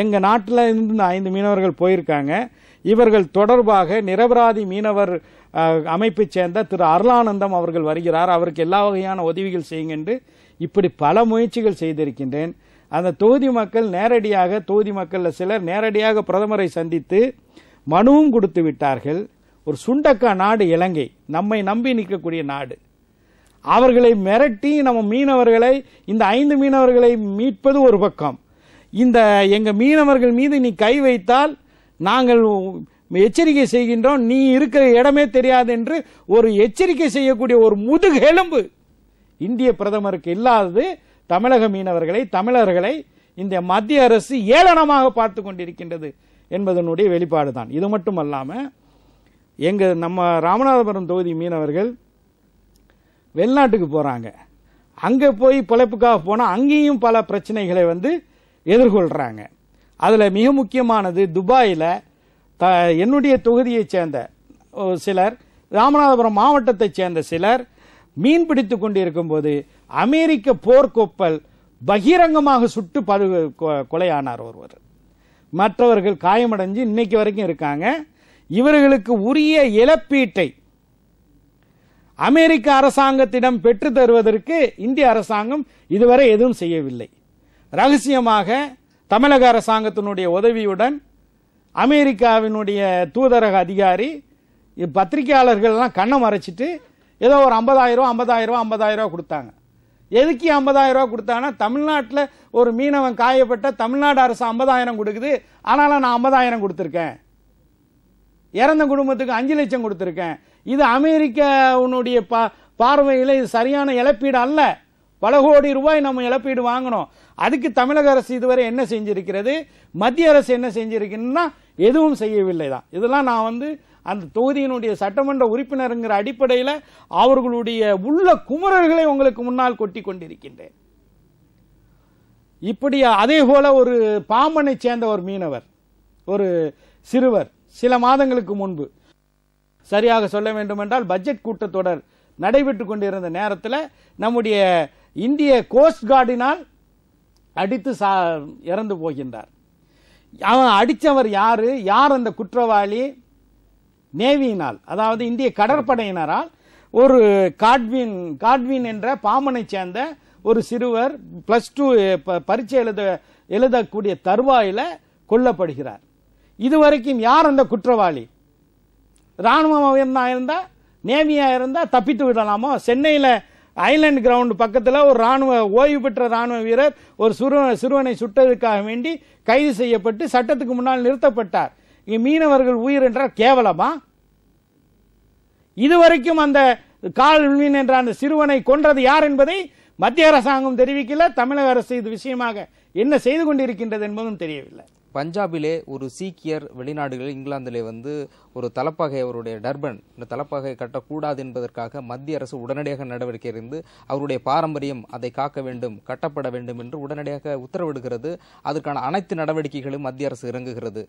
எங்கள் நாட்டில் இருந்து இந்த ஐந்து மீனவர்கள் போயிருக்காங்க இவர்கள் தொடர்பாக நிரபராதி மீனவர் அமைப்பை சேர்ந்த திரு அருளானந்தம் அவர்கள் வருகிறார் அவருக்கு எல்லா வகையான உதவிகள் செய்யுங்க என்று இப்படி பல முயற்சிகள் செய்திருக்கின்றேன் அந்த தொகுதி மக்கள் நேரடியாக தொகுதி மக்களில் சிலர் நேரடியாக பிரதமரை சந்தித்து மனுவும் கொடுத்து விட்டார்கள் ஒரு சுண்டக்கா நாடு இலங்கை நம்மை நம்பி நிற்கக்கூடிய நாடு அவர்களை மிரட்டி நம்ம மீனவர்களை இந்த ஐந்து மீனவர்களை மீட்பது ஒரு பக்கம் இந்த எங்கள் மீனவர்கள் மீது நீ கை வைத்தால் நாங்கள் எச்சரிக்கை செய்கின்றோம் நீ இருக்கிற இடமே தெரியாது என்று ஒரு எச்சரிக்கை செய்யக்கூடிய ஒரு முதுகெலும்பு இந்திய பிரதமருக்கு இல்லாதது தமிழக மீனவர்களை தமிழர்களை இந்த மத்திய அரசு ஏளனமாக பார்த்து கொண்டிருக்கின்றது என்பதனுடைய வெளிப்பாடு தான் இது மட்டும் அல்லாமல் எங்கள் நம்ம ராமநாதபுரம் தொகுதி மீனவர்கள் வெளிநாட்டுக்கு போகிறாங்க அங்கே போய் பிழைப்புக்காக போனால் அங்கேயும் பல பிரச்சனைகளை வந்து எதிர்கொள்கிறாங்க அதில் மிக முக்கியமானது துபாயில் த என்னுடைய தொகுதியைச் சேர்ந்த சிலர் ராமநாதபுரம் மாவட்டத்தைச் சேர்ந்த சிலர் மீன் பிடித்து கொண்டிருக்கும் போது அமெரிக்க போர்க்கொப்பல் பகிரங்கமாக சுட்டு பது கொலையானார் ஒருவர் மற்றவர்கள் காயமடைஞ்சு இன்னைக்கு வரைக்கும் இருக்காங்க இவர்களுக்கு உரிய இழப்பீட்டை அமெரிக்க அரசாங்கத்திடம் பெற்று தருவதற்கு இந்திய அரசாங்கம் இதுவரை எதுவும் செய்யவில்லை ரகசியமாக தமிழக அரசாங்கத்தினுடைய உதவியுடன் அமெரிக்காவினுடைய தூதரக அதிகாரி பத்திரிகையாளர்கள்லாம் கண்ணை மறைச்சிட்டு ஏதோ ஒரு ஐம்பதாயிரம் ஐம்பதாயிரம் ஐம்பதாயிரம் கொடுத்தாங்க எதுக்கு ஐம்பதாயிரம் ரூபா கொடுத்தாங்கன்னா தமிழ்நாட்டில் ஒரு மீனவன் காயப்பட்ட தமிழ்நாடு அரசு ஐம்பதாயிரம் கொடுக்குது ஆனாலும் நான் ஐம்பதாயிரம் கொடுத்துருக்கேன் இறந்த குடும்பத்துக்கு அஞ்சு லட்சம் கொடுத்துருக்கேன் இது அமெரிக்க உன்னுடைய பா பார்வையில் இது சரியான இழப்பீடு அல்ல பல கோடி ரூபாய் நம்ம இழப்பீடு வாங்கணும் அதுக்கு தமிழக அரசு இதுவரை என்ன செஞ்சிருக்கிறது மத்திய அரசு என்ன செஞ்சிருக்குன்னா எதுவும் செய்யவில்லை தான் இதெல்லாம் நான் வந்து அந்த தொகுதியினுடைய சட்டமன்ற உறுப்பினருங்கிற அடிப்படையில் அவர்களுடைய உள்ள குமரர்களை உங்களுக்கு முன்னால் கொட்டி கொண்டிருக்கின்றேன் இப்படி அதே போல ஒரு பாம்பனை சேர்ந்த ஒரு மீனவர் ஒரு சிறுவர் சில மாதங்களுக்கு முன்பு சரியாக சொல்ல வேண்டுமென்றால் பட்ஜெட் கூட்டத்தொடர் நடைபெற்று கொண்டிருந்த நேரத்தில் நம்முடைய இந்திய கோஸ்ட் கார்டினால் அடித்து சா இறந்து போகின்றார் அவன் அடித்தவர் யாரு யார் அந்த குற்றவாளி நேவியினால் அதாவது இந்திய கடற்படையினரால் ஒரு காட்வின் காட்வின் என்ற பாமனை சேர்ந்த ஒரு சிறுவர் பிளஸ் டூ பரீட்சை எழுத எழுதக்கூடிய தருவாயில் கொல்லப்படுகிறார் இதுவரைக்கும் யார் அந்த குற்றவாளி ராணுவம் உயர்ந்தா இருந்தா நேவியா இருந்தா தப்பித்து விடலாமோ சென்னையில ஐலண்ட் கிரவுண்ட் பக்கத்தில் ஒரு ராணுவ ஓய்வு பெற்ற ராணுவ வீரர் ஒரு சிறு சிறுவனை சுட்டதற்காக வேண்டி கைது செய்யப்பட்டு சட்டத்துக்கு முன்னால் நிறுத்தப்பட்டார் இங்கே மீனவர்கள் உயிர் என்றால் கேவலமா இதுவரைக்கும் அந்த கால் மீன் என்ற அந்த சிறுவனை கொன்றது யார் என்பதை மத்திய அரசாங்கம் தெரிவிக்கல தமிழக அரசு இது விஷயமாக என்ன செய்து கொண்டிருக்கின்றது என்பதும் தெரியவில்லை பஞ்சாபிலே ஒரு சீக்கியர் வெளிநாடுகளில் இங்கிலாந்திலே வந்து ஒரு தலப்பகை அவருடைய டர்பன் இந்த தலப்பகை கட்டக்கூடாது என்பதற்காக மத்திய அரசு உடனடியாக நடவடிக்கை இருந்து அவருடைய பாரம்பரியம் அதை காக்க வேண்டும் கட்டப்பட வேண்டும் என்று உடனடியாக உத்தரவிடுகிறது அதற்கான அனைத்து நடவடிக்கைகளும் மத்திய அரசு இறங்குகிறது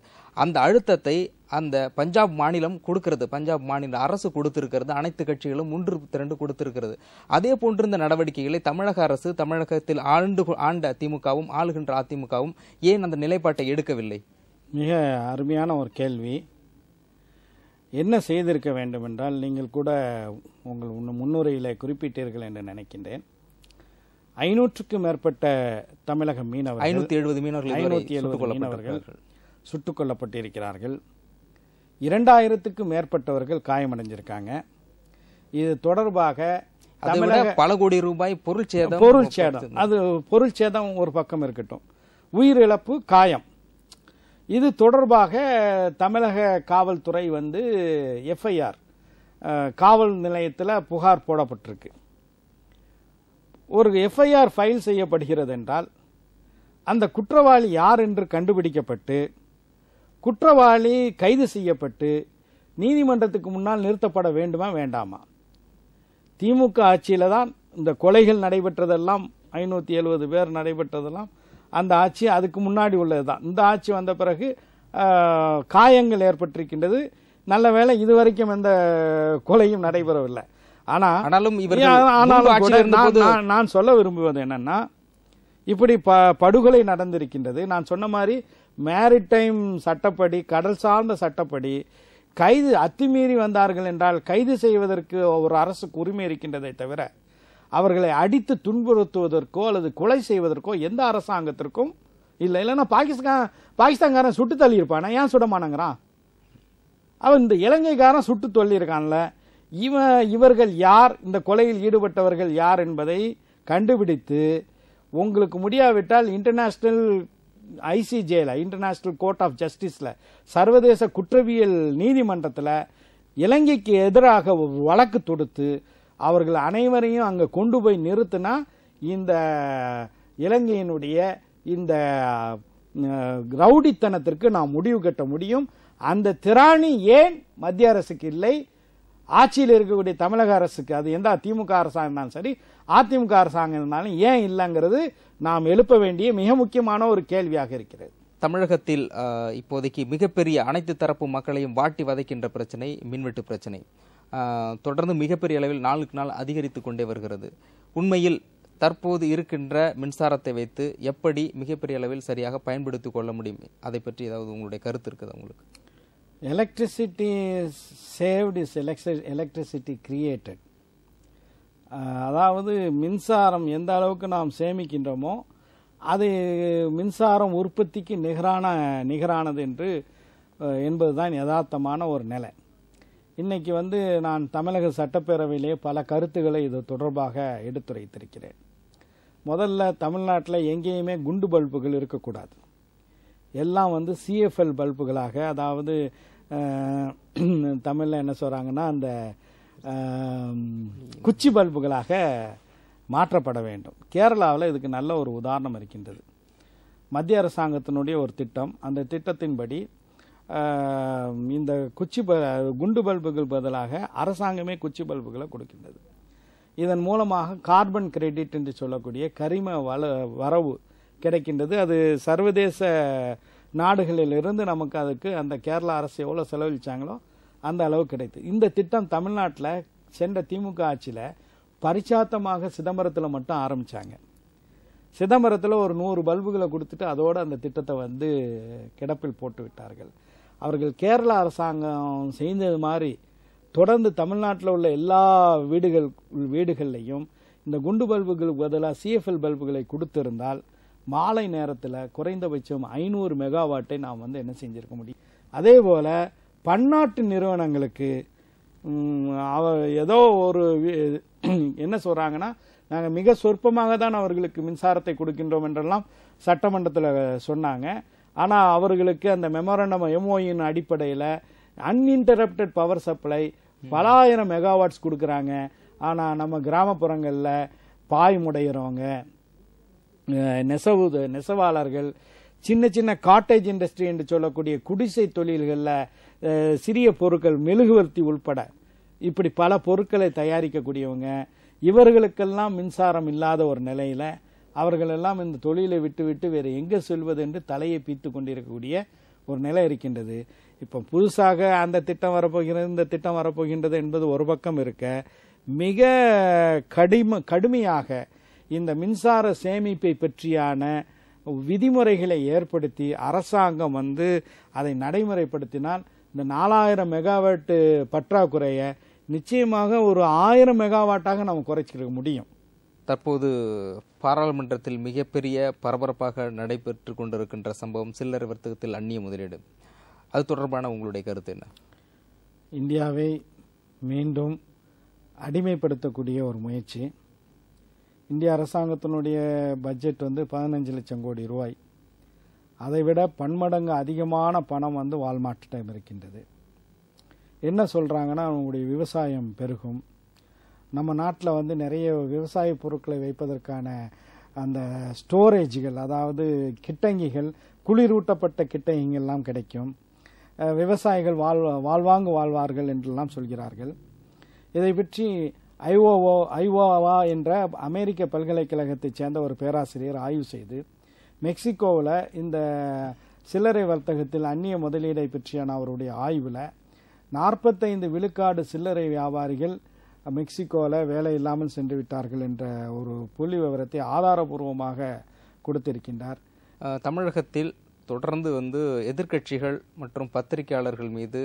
அந்த அழுத்தத்தை அந்த பஞ்சாப் மாநிலம் கொடுக்கிறது பஞ்சாப் மாநில அரசு கொடுத்திருக்கிறது அனைத்து கட்சிகளும் ஒன்று திரண்டு கொடுத்திருக்கிறது அதே போன்று இந்த நடவடிக்கைகளை தமிழக அரசு தமிழகத்தில் ஆண்டு ஆண்ட திமுகவும் ஆளுகின்ற அதிமுகவும் ஏன் அந்த நிலைப்பாட்டை எடுக்கவில்லை மிக அருமையான ஒரு கேள்வி என்ன செய்திருக்க வேண்டும் என்றால் நீங்கள் கூட உங்கள் முன்னுரையில் குறிப்பிட்டீர்கள் என்று நினைக்கின்றேன் ஐநூற்றுக்கு மேற்பட்ட தமிழக மீனவர்கள் ஐநூற்றி எழுபது மீனவர்கள் ஐநூற்றி எழுபது மீனவர்கள் சுட்டுக் கொல்லப்பட்டிருக்கிறார்கள் இரண்டாயிரத்துக்கும் மேற்பட்டவர்கள் காயமடைஞ்சிருக்காங்க இது தொடர்பாக தமிழக பல கோடி ரூபாய் பொருள் சேதம் பொருள் சேதம் அது பொருள் சேதம் ஒரு பக்கம் இருக்கட்டும் உயிரிழப்பு காயம் இது தொடர்பாக தமிழக காவல்துறை வந்து எஃப்ஐஆர் காவல் நிலையத்தில் புகார் போடப்பட்டிருக்கு ஒரு எஃப்ஐஆர் ஃபைல் செய்யப்படுகிறது என்றால் அந்த குற்றவாளி யார் என்று கண்டுபிடிக்கப்பட்டு குற்றவாளி கைது செய்யப்பட்டு நீதிமன்றத்துக்கு முன்னால் நிறுத்தப்பட வேண்டுமா வேண்டாமா திமுக ஆட்சியில தான் இந்த கொலைகள் நடைபெற்றதெல்லாம் ஐநூற்றி எழுபது பேர் நடைபெற்றதெல்லாம் அந்த ஆட்சி அதுக்கு முன்னாடி உள்ளது தான் இந்த ஆட்சி வந்த பிறகு காயங்கள் ஏற்பட்டிருக்கின்றது நல்ல வேலை இதுவரைக்கும் எந்த கொலையும் நடைபெறவில்லை ஆனா ஆனாலும் ஆனாலும் நான் சொல்ல விரும்புவது என்னன்னா இப்படி படுகொலை நடந்திருக்கின்றது நான் சொன்ன மாதிரி மேரிடைம் சட்டப்படி கடல் சார்ந்த சட்டப்படி கைது அத்துமீறி வந்தார்கள் என்றால் கைது செய்வதற்கு ஒரு அரசுக்கு உரிமை இருக்கின்றதை தவிர அவர்களை அடித்து துன்புறுத்துவதற்கோ அல்லது கொலை செய்வதற்கோ எந்த அரசாங்கத்திற்கும் இல்லை இல்லைன்னா பாகிஸ்தான் பாகிஸ்தான்காரன் சுட்டு தள்ளி ஏன் சுடமானங்கிறான் அவன் இந்த இலங்கைக்காரன் சுட்டு தள்ளியிருக்கான்ல இவன் இவர்கள் யார் இந்த கொலையில் ஈடுபட்டவர்கள் யார் என்பதை கண்டுபிடித்து உங்களுக்கு முடியாவிட்டால் இன்டர்நேஷனல் ஐசிஜேல இன்டர்நேஷனல் கோர்ட் ஆஃப் ஜஸ்டிஸ்ல சர்வதேச குற்றவியல் நீதிமன்றத்தில் இலங்கைக்கு எதிராக வழக்கு தொடுத்து அவர்கள் அனைவரையும் அங்கே கொண்டு போய் நிறுத்தினா இந்த இலங்கையினுடைய இந்த ரவுடித்தனத்திற்கு நாம் முடிவு கட்ட முடியும் அந்த திராணி ஏன் மத்திய அரசுக்கு இல்லை ஆட்சியில் இருக்கக்கூடிய தமிழக அரசுக்கு அது எந்த திமுக அரசாங்கம் இருந்தாலும் சரி அதிமுக அரசாங்கம் இருந்தாலும் ஏன் இல்லைங்கிறது நாம் எழுப்ப வேண்டிய மிக முக்கியமான ஒரு கேள்வியாக இருக்கிறது தமிழகத்தில் இப்போதைக்கு மிகப்பெரிய அனைத்து தரப்பு மக்களையும் வாட்டி வதைக்கின்ற பிரச்சனை மின்வெட்டு பிரச்சனை தொடர்ந்து மிகப்பெரிய அளவில் நாளுக்கு நாள் அதிகரித்து கொண்டே வருகிறது உண்மையில் தற்போது இருக்கின்ற மின்சாரத்தை வைத்து எப்படி மிகப்பெரிய அளவில் சரியாக பயன்படுத்தி கொள்ள முடியும் அதை பற்றி ஏதாவது உங்களுடைய கருத்து இருக்குது உங்களுக்கு electricity saved is electricity created அதாவது மின்சாரம் எந்த அளவுக்கு நாம் சேமிக்கின்றோமோ அது மின்சாரம் உற்பத்திக்கு நிகரான நிகரானது என்று என்பதுதான் யதார்த்தமான ஒரு நிலை இன்னைக்கு வந்து நான் தமிழக சட்டப்பேரவையிலே பல கருத்துக்களை இது தொடர்பாக எடுத்துரைத்திருக்கிறேன் முதல்ல தமிழ்நாட்டில் எங்கேயுமே குண்டு பல்புகள் இருக்கக்கூடாது எல்லாம் வந்து சிஎஃப்எல் பல்புகளாக அதாவது தமிழில் என்ன சொல்கிறாங்கன்னா அந்த குச்சி பல்புகளாக மாற்றப்பட வேண்டும் கேரளாவில் இதுக்கு நல்ல ஒரு உதாரணம் இருக்கின்றது மத்திய அரசாங்கத்தினுடைய ஒரு திட்டம் அந்த திட்டத்தின்படி இந்த குச்சி ப குண்டு பல்புகள் பதிலாக அரசாங்கமே குச்சி பல்புகளை கொடுக்கின்றது இதன் மூலமாக கார்பன் கிரெடிட் என்று சொல்லக்கூடிய கரிம வள வரவு கிடைக்கின்றது அது சர்வதேச நாடுகளிலிருந்து நமக்கு அதுக்கு அந்த கேரளா அரசு எவ்வளோ செலவழித்தாங்களோ அந்த அளவு கிடைத்து இந்த திட்டம் தமிழ்நாட்டில் சென்ற திமுக ஆட்சியில் பரிச்சாத்தமாக சிதம்பரத்தில் மட்டும் ஆரம்பித்தாங்க சிதம்பரத்தில் ஒரு நூறு பல்புகளை கொடுத்துட்டு அதோடு அந்த திட்டத்தை வந்து கிடப்பில் போட்டு விட்டார்கள் அவர்கள் கேரள அரசாங்கம் செய்தது மாதிரி தொடர்ந்து தமிழ்நாட்டில் உள்ள எல்லா வீடுகள் வீடுகள்லையும் இந்த குண்டு பல்புகளுக்கு பதிலாக சிஎஃப்எல் பல்புகளை கொடுத்திருந்தால் மாலை நேரத்தில் குறைந்தபட்சம் ஐநூறு மெகாவாட்டை நாம் வந்து என்ன செஞ்சுருக்க முடியும் அதே போல் பன்னாட்டு நிறுவனங்களுக்கு அவ ஏதோ ஒரு என்ன சொல்றாங்கன்னா நாங்கள் மிக சொற்பமாக தான் அவர்களுக்கு மின்சாரத்தை கொடுக்கின்றோம் என்றெல்லாம் சட்டமன்றத்தில் சொன்னாங்க ஆனால் அவர்களுக்கு அந்த மெமோரண்டம் எம்ஓயின் அடிப்படையில் அன்இன்டரப்டட் பவர் சப்ளை பல ஆயிரம் மெகாவாட்ஸ் கொடுக்குறாங்க ஆனால் நம்ம கிராமப்புறங்களில் பாய் முடையிறவங்க நெசவு நெசவாளர்கள் சின்ன சின்ன காட்டேஜ் இண்டஸ்ட்ரி என்று சொல்லக்கூடிய குடிசை தொழில்களில் சிறிய பொருட்கள் மெழுகுவர்த்தி உள்பட இப்படி பல பொருட்களை தயாரிக்கக்கூடியவங்க இவர்களுக்கெல்லாம் மின்சாரம் இல்லாத ஒரு நிலையில அவர்களெல்லாம் இந்த தொழிலை விட்டுவிட்டு வேறு எங்கே செல்வது என்று தலையை பீத்து கொண்டிருக்கக்கூடிய ஒரு நிலை இருக்கின்றது இப்போ புதுசாக அந்த திட்டம் வரப்போகிறது இந்த திட்டம் வரப்போகின்றது என்பது ஒரு பக்கம் இருக்க மிக கடிம கடுமையாக இந்த மின்சார சேமிப்பை பற்றியான விதிமுறைகளை ஏற்படுத்தி அரசாங்கம் வந்து அதை நடைமுறைப்படுத்தினால் இந்த நாலாயிரம் மெகாவாட்டு பற்றாக்குறையை நிச்சயமாக ஒரு ஆயிரம் மெகாவாட்டாக நம்ம குறைச்சிக்க முடியும் தற்போது பாராளுமன்றத்தில் மிகப்பெரிய பரபரப்பாக நடைபெற்று கொண்டிருக்கின்ற சம்பவம் சில்லறை வர்த்தகத்தில் அந்நிய முதலீடு அது தொடர்பான உங்களுடைய கருத்து என்ன இந்தியாவை மீண்டும் அடிமைப்படுத்தக்கூடிய ஒரு முயற்சி இந்திய அரசாங்கத்தினுடைய பட்ஜெட் வந்து பதினஞ்சு லட்சம் கோடி ரூபாய் அதைவிட பன்மடங்கு அதிகமான பணம் வந்து வால்மார்ட்டிடம் இருக்கின்றது என்ன சொல்கிறாங்கன்னா அவங்களுடைய விவசாயம் பெருகும் நம்ம நாட்டில் வந்து நிறைய விவசாய பொருட்களை வைப்பதற்கான அந்த ஸ்டோரேஜ்கள் அதாவது கிட்டங்கிகள் குளிரூட்டப்பட்ட கிட்டங்கிகள்லாம் கிடைக்கும் விவசாயிகள் வாழ் வாழ்வாங்கு வாழ்வார்கள் என்றெல்லாம் சொல்கிறார்கள் இதை பற்றி ஐஓஓ ஐஓவா என்ற அமெரிக்க பல்கலைக்கழகத்தைச் சேர்ந்த ஒரு பேராசிரியர் ஆய்வு செய்து மெக்சிகோவில் இந்த சில்லறை வர்த்தகத்தில் அந்நிய முதலீடை பற்றியான அவருடைய ஆய்வில் நாற்பத்தைந்து விழுக்காடு சில்லறை வியாபாரிகள் மெக்சிகோவில் வேலை இல்லாமல் சென்று விட்டார்கள் என்ற ஒரு புள்ளி விவரத்தை ஆதாரபூர்வமாக கொடுத்திருக்கின்றார் தமிழகத்தில் தொடர்ந்து வந்து எதிர்க்கட்சிகள் மற்றும் பத்திரிகையாளர்கள் மீது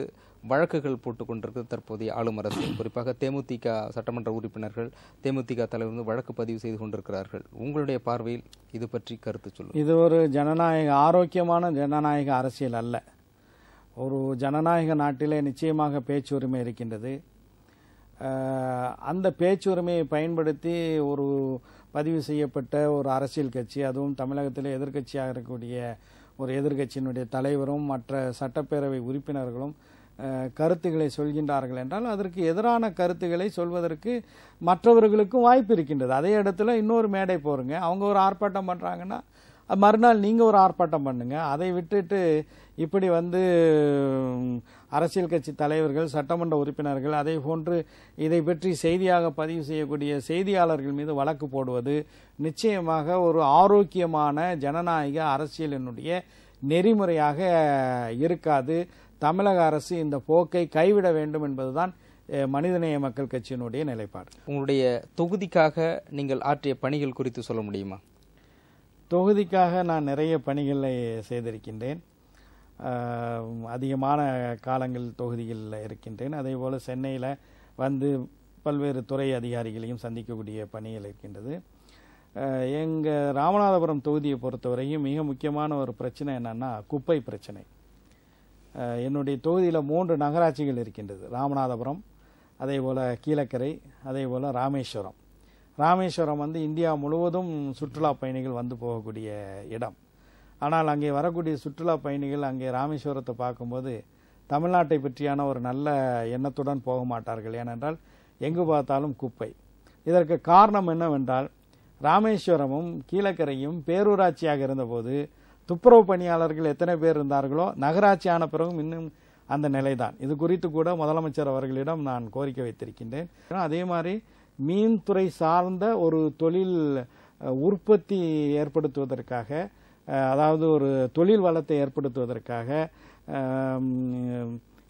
வழக்குகள் போட்டு தற்போதைய ஆளும் அரசு குறிப்பாக தேமுதிக சட்டமன்ற உறுப்பினர்கள் தேமுதிக தலைவர் வந்து வழக்கு பதிவு செய்து கொண்டிருக்கிறார்கள் உங்களுடைய பார்வையில் இது பற்றி கருத்து சொல்லும் இது ஒரு ஜனநாயக ஆரோக்கியமான ஜனநாயக அரசியல் அல்ல ஒரு ஜனநாயக நாட்டிலே நிச்சயமாக பேச்சுரிமை இருக்கின்றது அந்த பேச்சுரிமையை பயன்படுத்தி ஒரு பதிவு செய்யப்பட்ட ஒரு அரசியல் கட்சி அதுவும் தமிழகத்தில் எதிர்கட்சியாக இருக்கக்கூடிய ஒரு எதிர்கட்சியினுடைய தலைவரும் மற்ற சட்டப்பேரவை உறுப்பினர்களும் கருத்துக்களை சொல்கின்றார்கள் என்றால் அதற்கு எதிரான கருத்துக்களை சொல்வதற்கு மற்றவர்களுக்கும் வாய்ப்பு இருக்கின்றது அதே இடத்துல இன்னொரு மேடை போருங்க அவங்க ஒரு ஆர்ப்பாட்டம் பண்ணுறாங்கன்னா மறுநாள் நீங்கள் ஒரு ஆர்ப்பாட்டம் பண்ணுங்க அதை விட்டுட்டு இப்படி வந்து அரசியல் கட்சி தலைவர்கள் சட்டமன்ற உறுப்பினர்கள் அதே போன்று இதை பற்றி செய்தியாக பதிவு செய்யக்கூடிய செய்தியாளர்கள் மீது வழக்கு போடுவது நிச்சயமாக ஒரு ஆரோக்கியமான ஜனநாயக அரசியலினுடைய நெறிமுறையாக இருக்காது தமிழக அரசு இந்த போக்கை கைவிட வேண்டும் என்பதுதான் மனிதநேய மக்கள் கட்சியினுடைய நிலைப்பாடு உங்களுடைய தொகுதிக்காக நீங்கள் ஆற்றிய பணிகள் குறித்து சொல்ல முடியுமா தொகுதிக்காக நான் நிறைய பணிகளை செய்திருக்கின்றேன் அதிகமான காலங்கள் தொகுதியில் இருக்கின்றேன் அதே போல் சென்னையில் வந்து பல்வேறு துறை அதிகாரிகளையும் சந்திக்கக்கூடிய பணிகள் இருக்கின்றது எங்கள் ராமநாதபுரம் தொகுதியை பொறுத்தவரையும் மிக முக்கியமான ஒரு பிரச்சனை என்னென்னா குப்பை பிரச்சனை என்னுடைய தொகுதியில் மூன்று நகராட்சிகள் இருக்கின்றது ராமநாதபுரம் அதே போல் கீழக்கரை அதே போல் ராமேஸ்வரம் ராமேஸ்வரம் வந்து இந்தியா முழுவதும் சுற்றுலா பயணிகள் வந்து போகக்கூடிய இடம் ஆனால் அங்கே வரக்கூடிய சுற்றுலா பயணிகள் அங்கே ராமேஸ்வரத்தை பார்க்கும்போது தமிழ்நாட்டை பற்றியான ஒரு நல்ல எண்ணத்துடன் போக மாட்டார்கள் ஏனென்றால் எங்கு பார்த்தாலும் குப்பை இதற்கு காரணம் என்னவென்றால் ராமேஸ்வரமும் கீழக்கரையும் பேரூராட்சியாக இருந்தபோது துப்புரவு பணியாளர்கள் எத்தனை பேர் இருந்தார்களோ நகராட்சி ஆன பிறகும் இன்னும் அந்த நிலைதான் இது குறித்து கூட முதலமைச்சர் அவர்களிடம் நான் கோரிக்கை வைத்திருக்கின்றேன் அதே மாதிரி மீன்துறை சார்ந்த ஒரு தொழில் உற்பத்தி ஏற்படுத்துவதற்காக அதாவது ஒரு தொழில் வளத்தை ஏற்படுத்துவதற்காக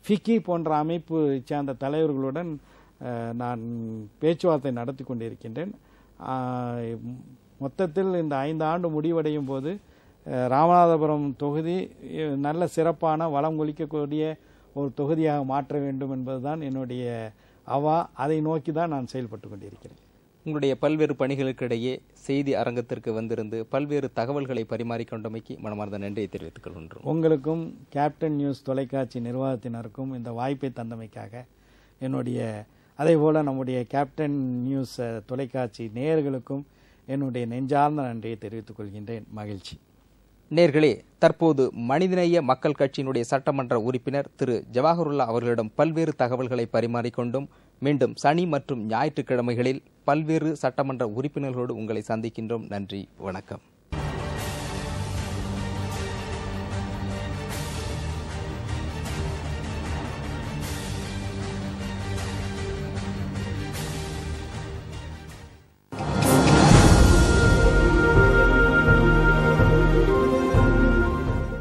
ஃபிக்கி போன்ற அமைப்பு சார்ந்த தலைவர்களுடன் நான் பேச்சுவார்த்தை நடத்தி கொண்டிருக்கின்றேன் மொத்தத்தில் இந்த ஐந்து ஆண்டு முடிவடையும் போது ராமநாதபுரம் தொகுதி நல்ல சிறப்பான வளம் கொலிக்கக்கூடிய ஒரு தொகுதியாக மாற்ற வேண்டும் என்பதுதான் என்னுடைய அவா அதை நோக்கி தான் நான் செயல்பட்டு கொண்டிருக்கிறேன் உங்களுடைய பல்வேறு பணிகளுக்கிடையே செய்தி அரங்கத்திற்கு வந்திருந்து பல்வேறு தகவல்களை பரிமாறிக்கொண்டமைக்கு மனமார்ந்த நன்றியை தெரிவித்துக் கொள்கின்றோம் உங்களுக்கும் கேப்டன் நியூஸ் தொலைக்காட்சி நிர்வாகத்தினருக்கும் இந்த வாய்ப்பை தந்தமைக்காக என்னுடைய அதே போல் நம்முடைய கேப்டன் நியூஸ் தொலைக்காட்சி நேயர்களுக்கும் என்னுடைய நெஞ்சார்ந்த நன்றியை தெரிவித்துக் கொள்கின்றேன் மகிழ்ச்சி நேர்களே தற்போது மனிதநேய மக்கள் கட்சியினுடைய சட்டமன்ற உறுப்பினர் திரு ஜவஹருல்லா அவர்களிடம் பல்வேறு தகவல்களை பரிமாறிக்கொண்டும் மீண்டும் சனி மற்றும் ஞாயிற்றுக்கிழமைகளில் பல்வேறு சட்டமன்ற உறுப்பினர்களோடு உங்களை சந்திக்கின்றோம் நன்றி வணக்கம்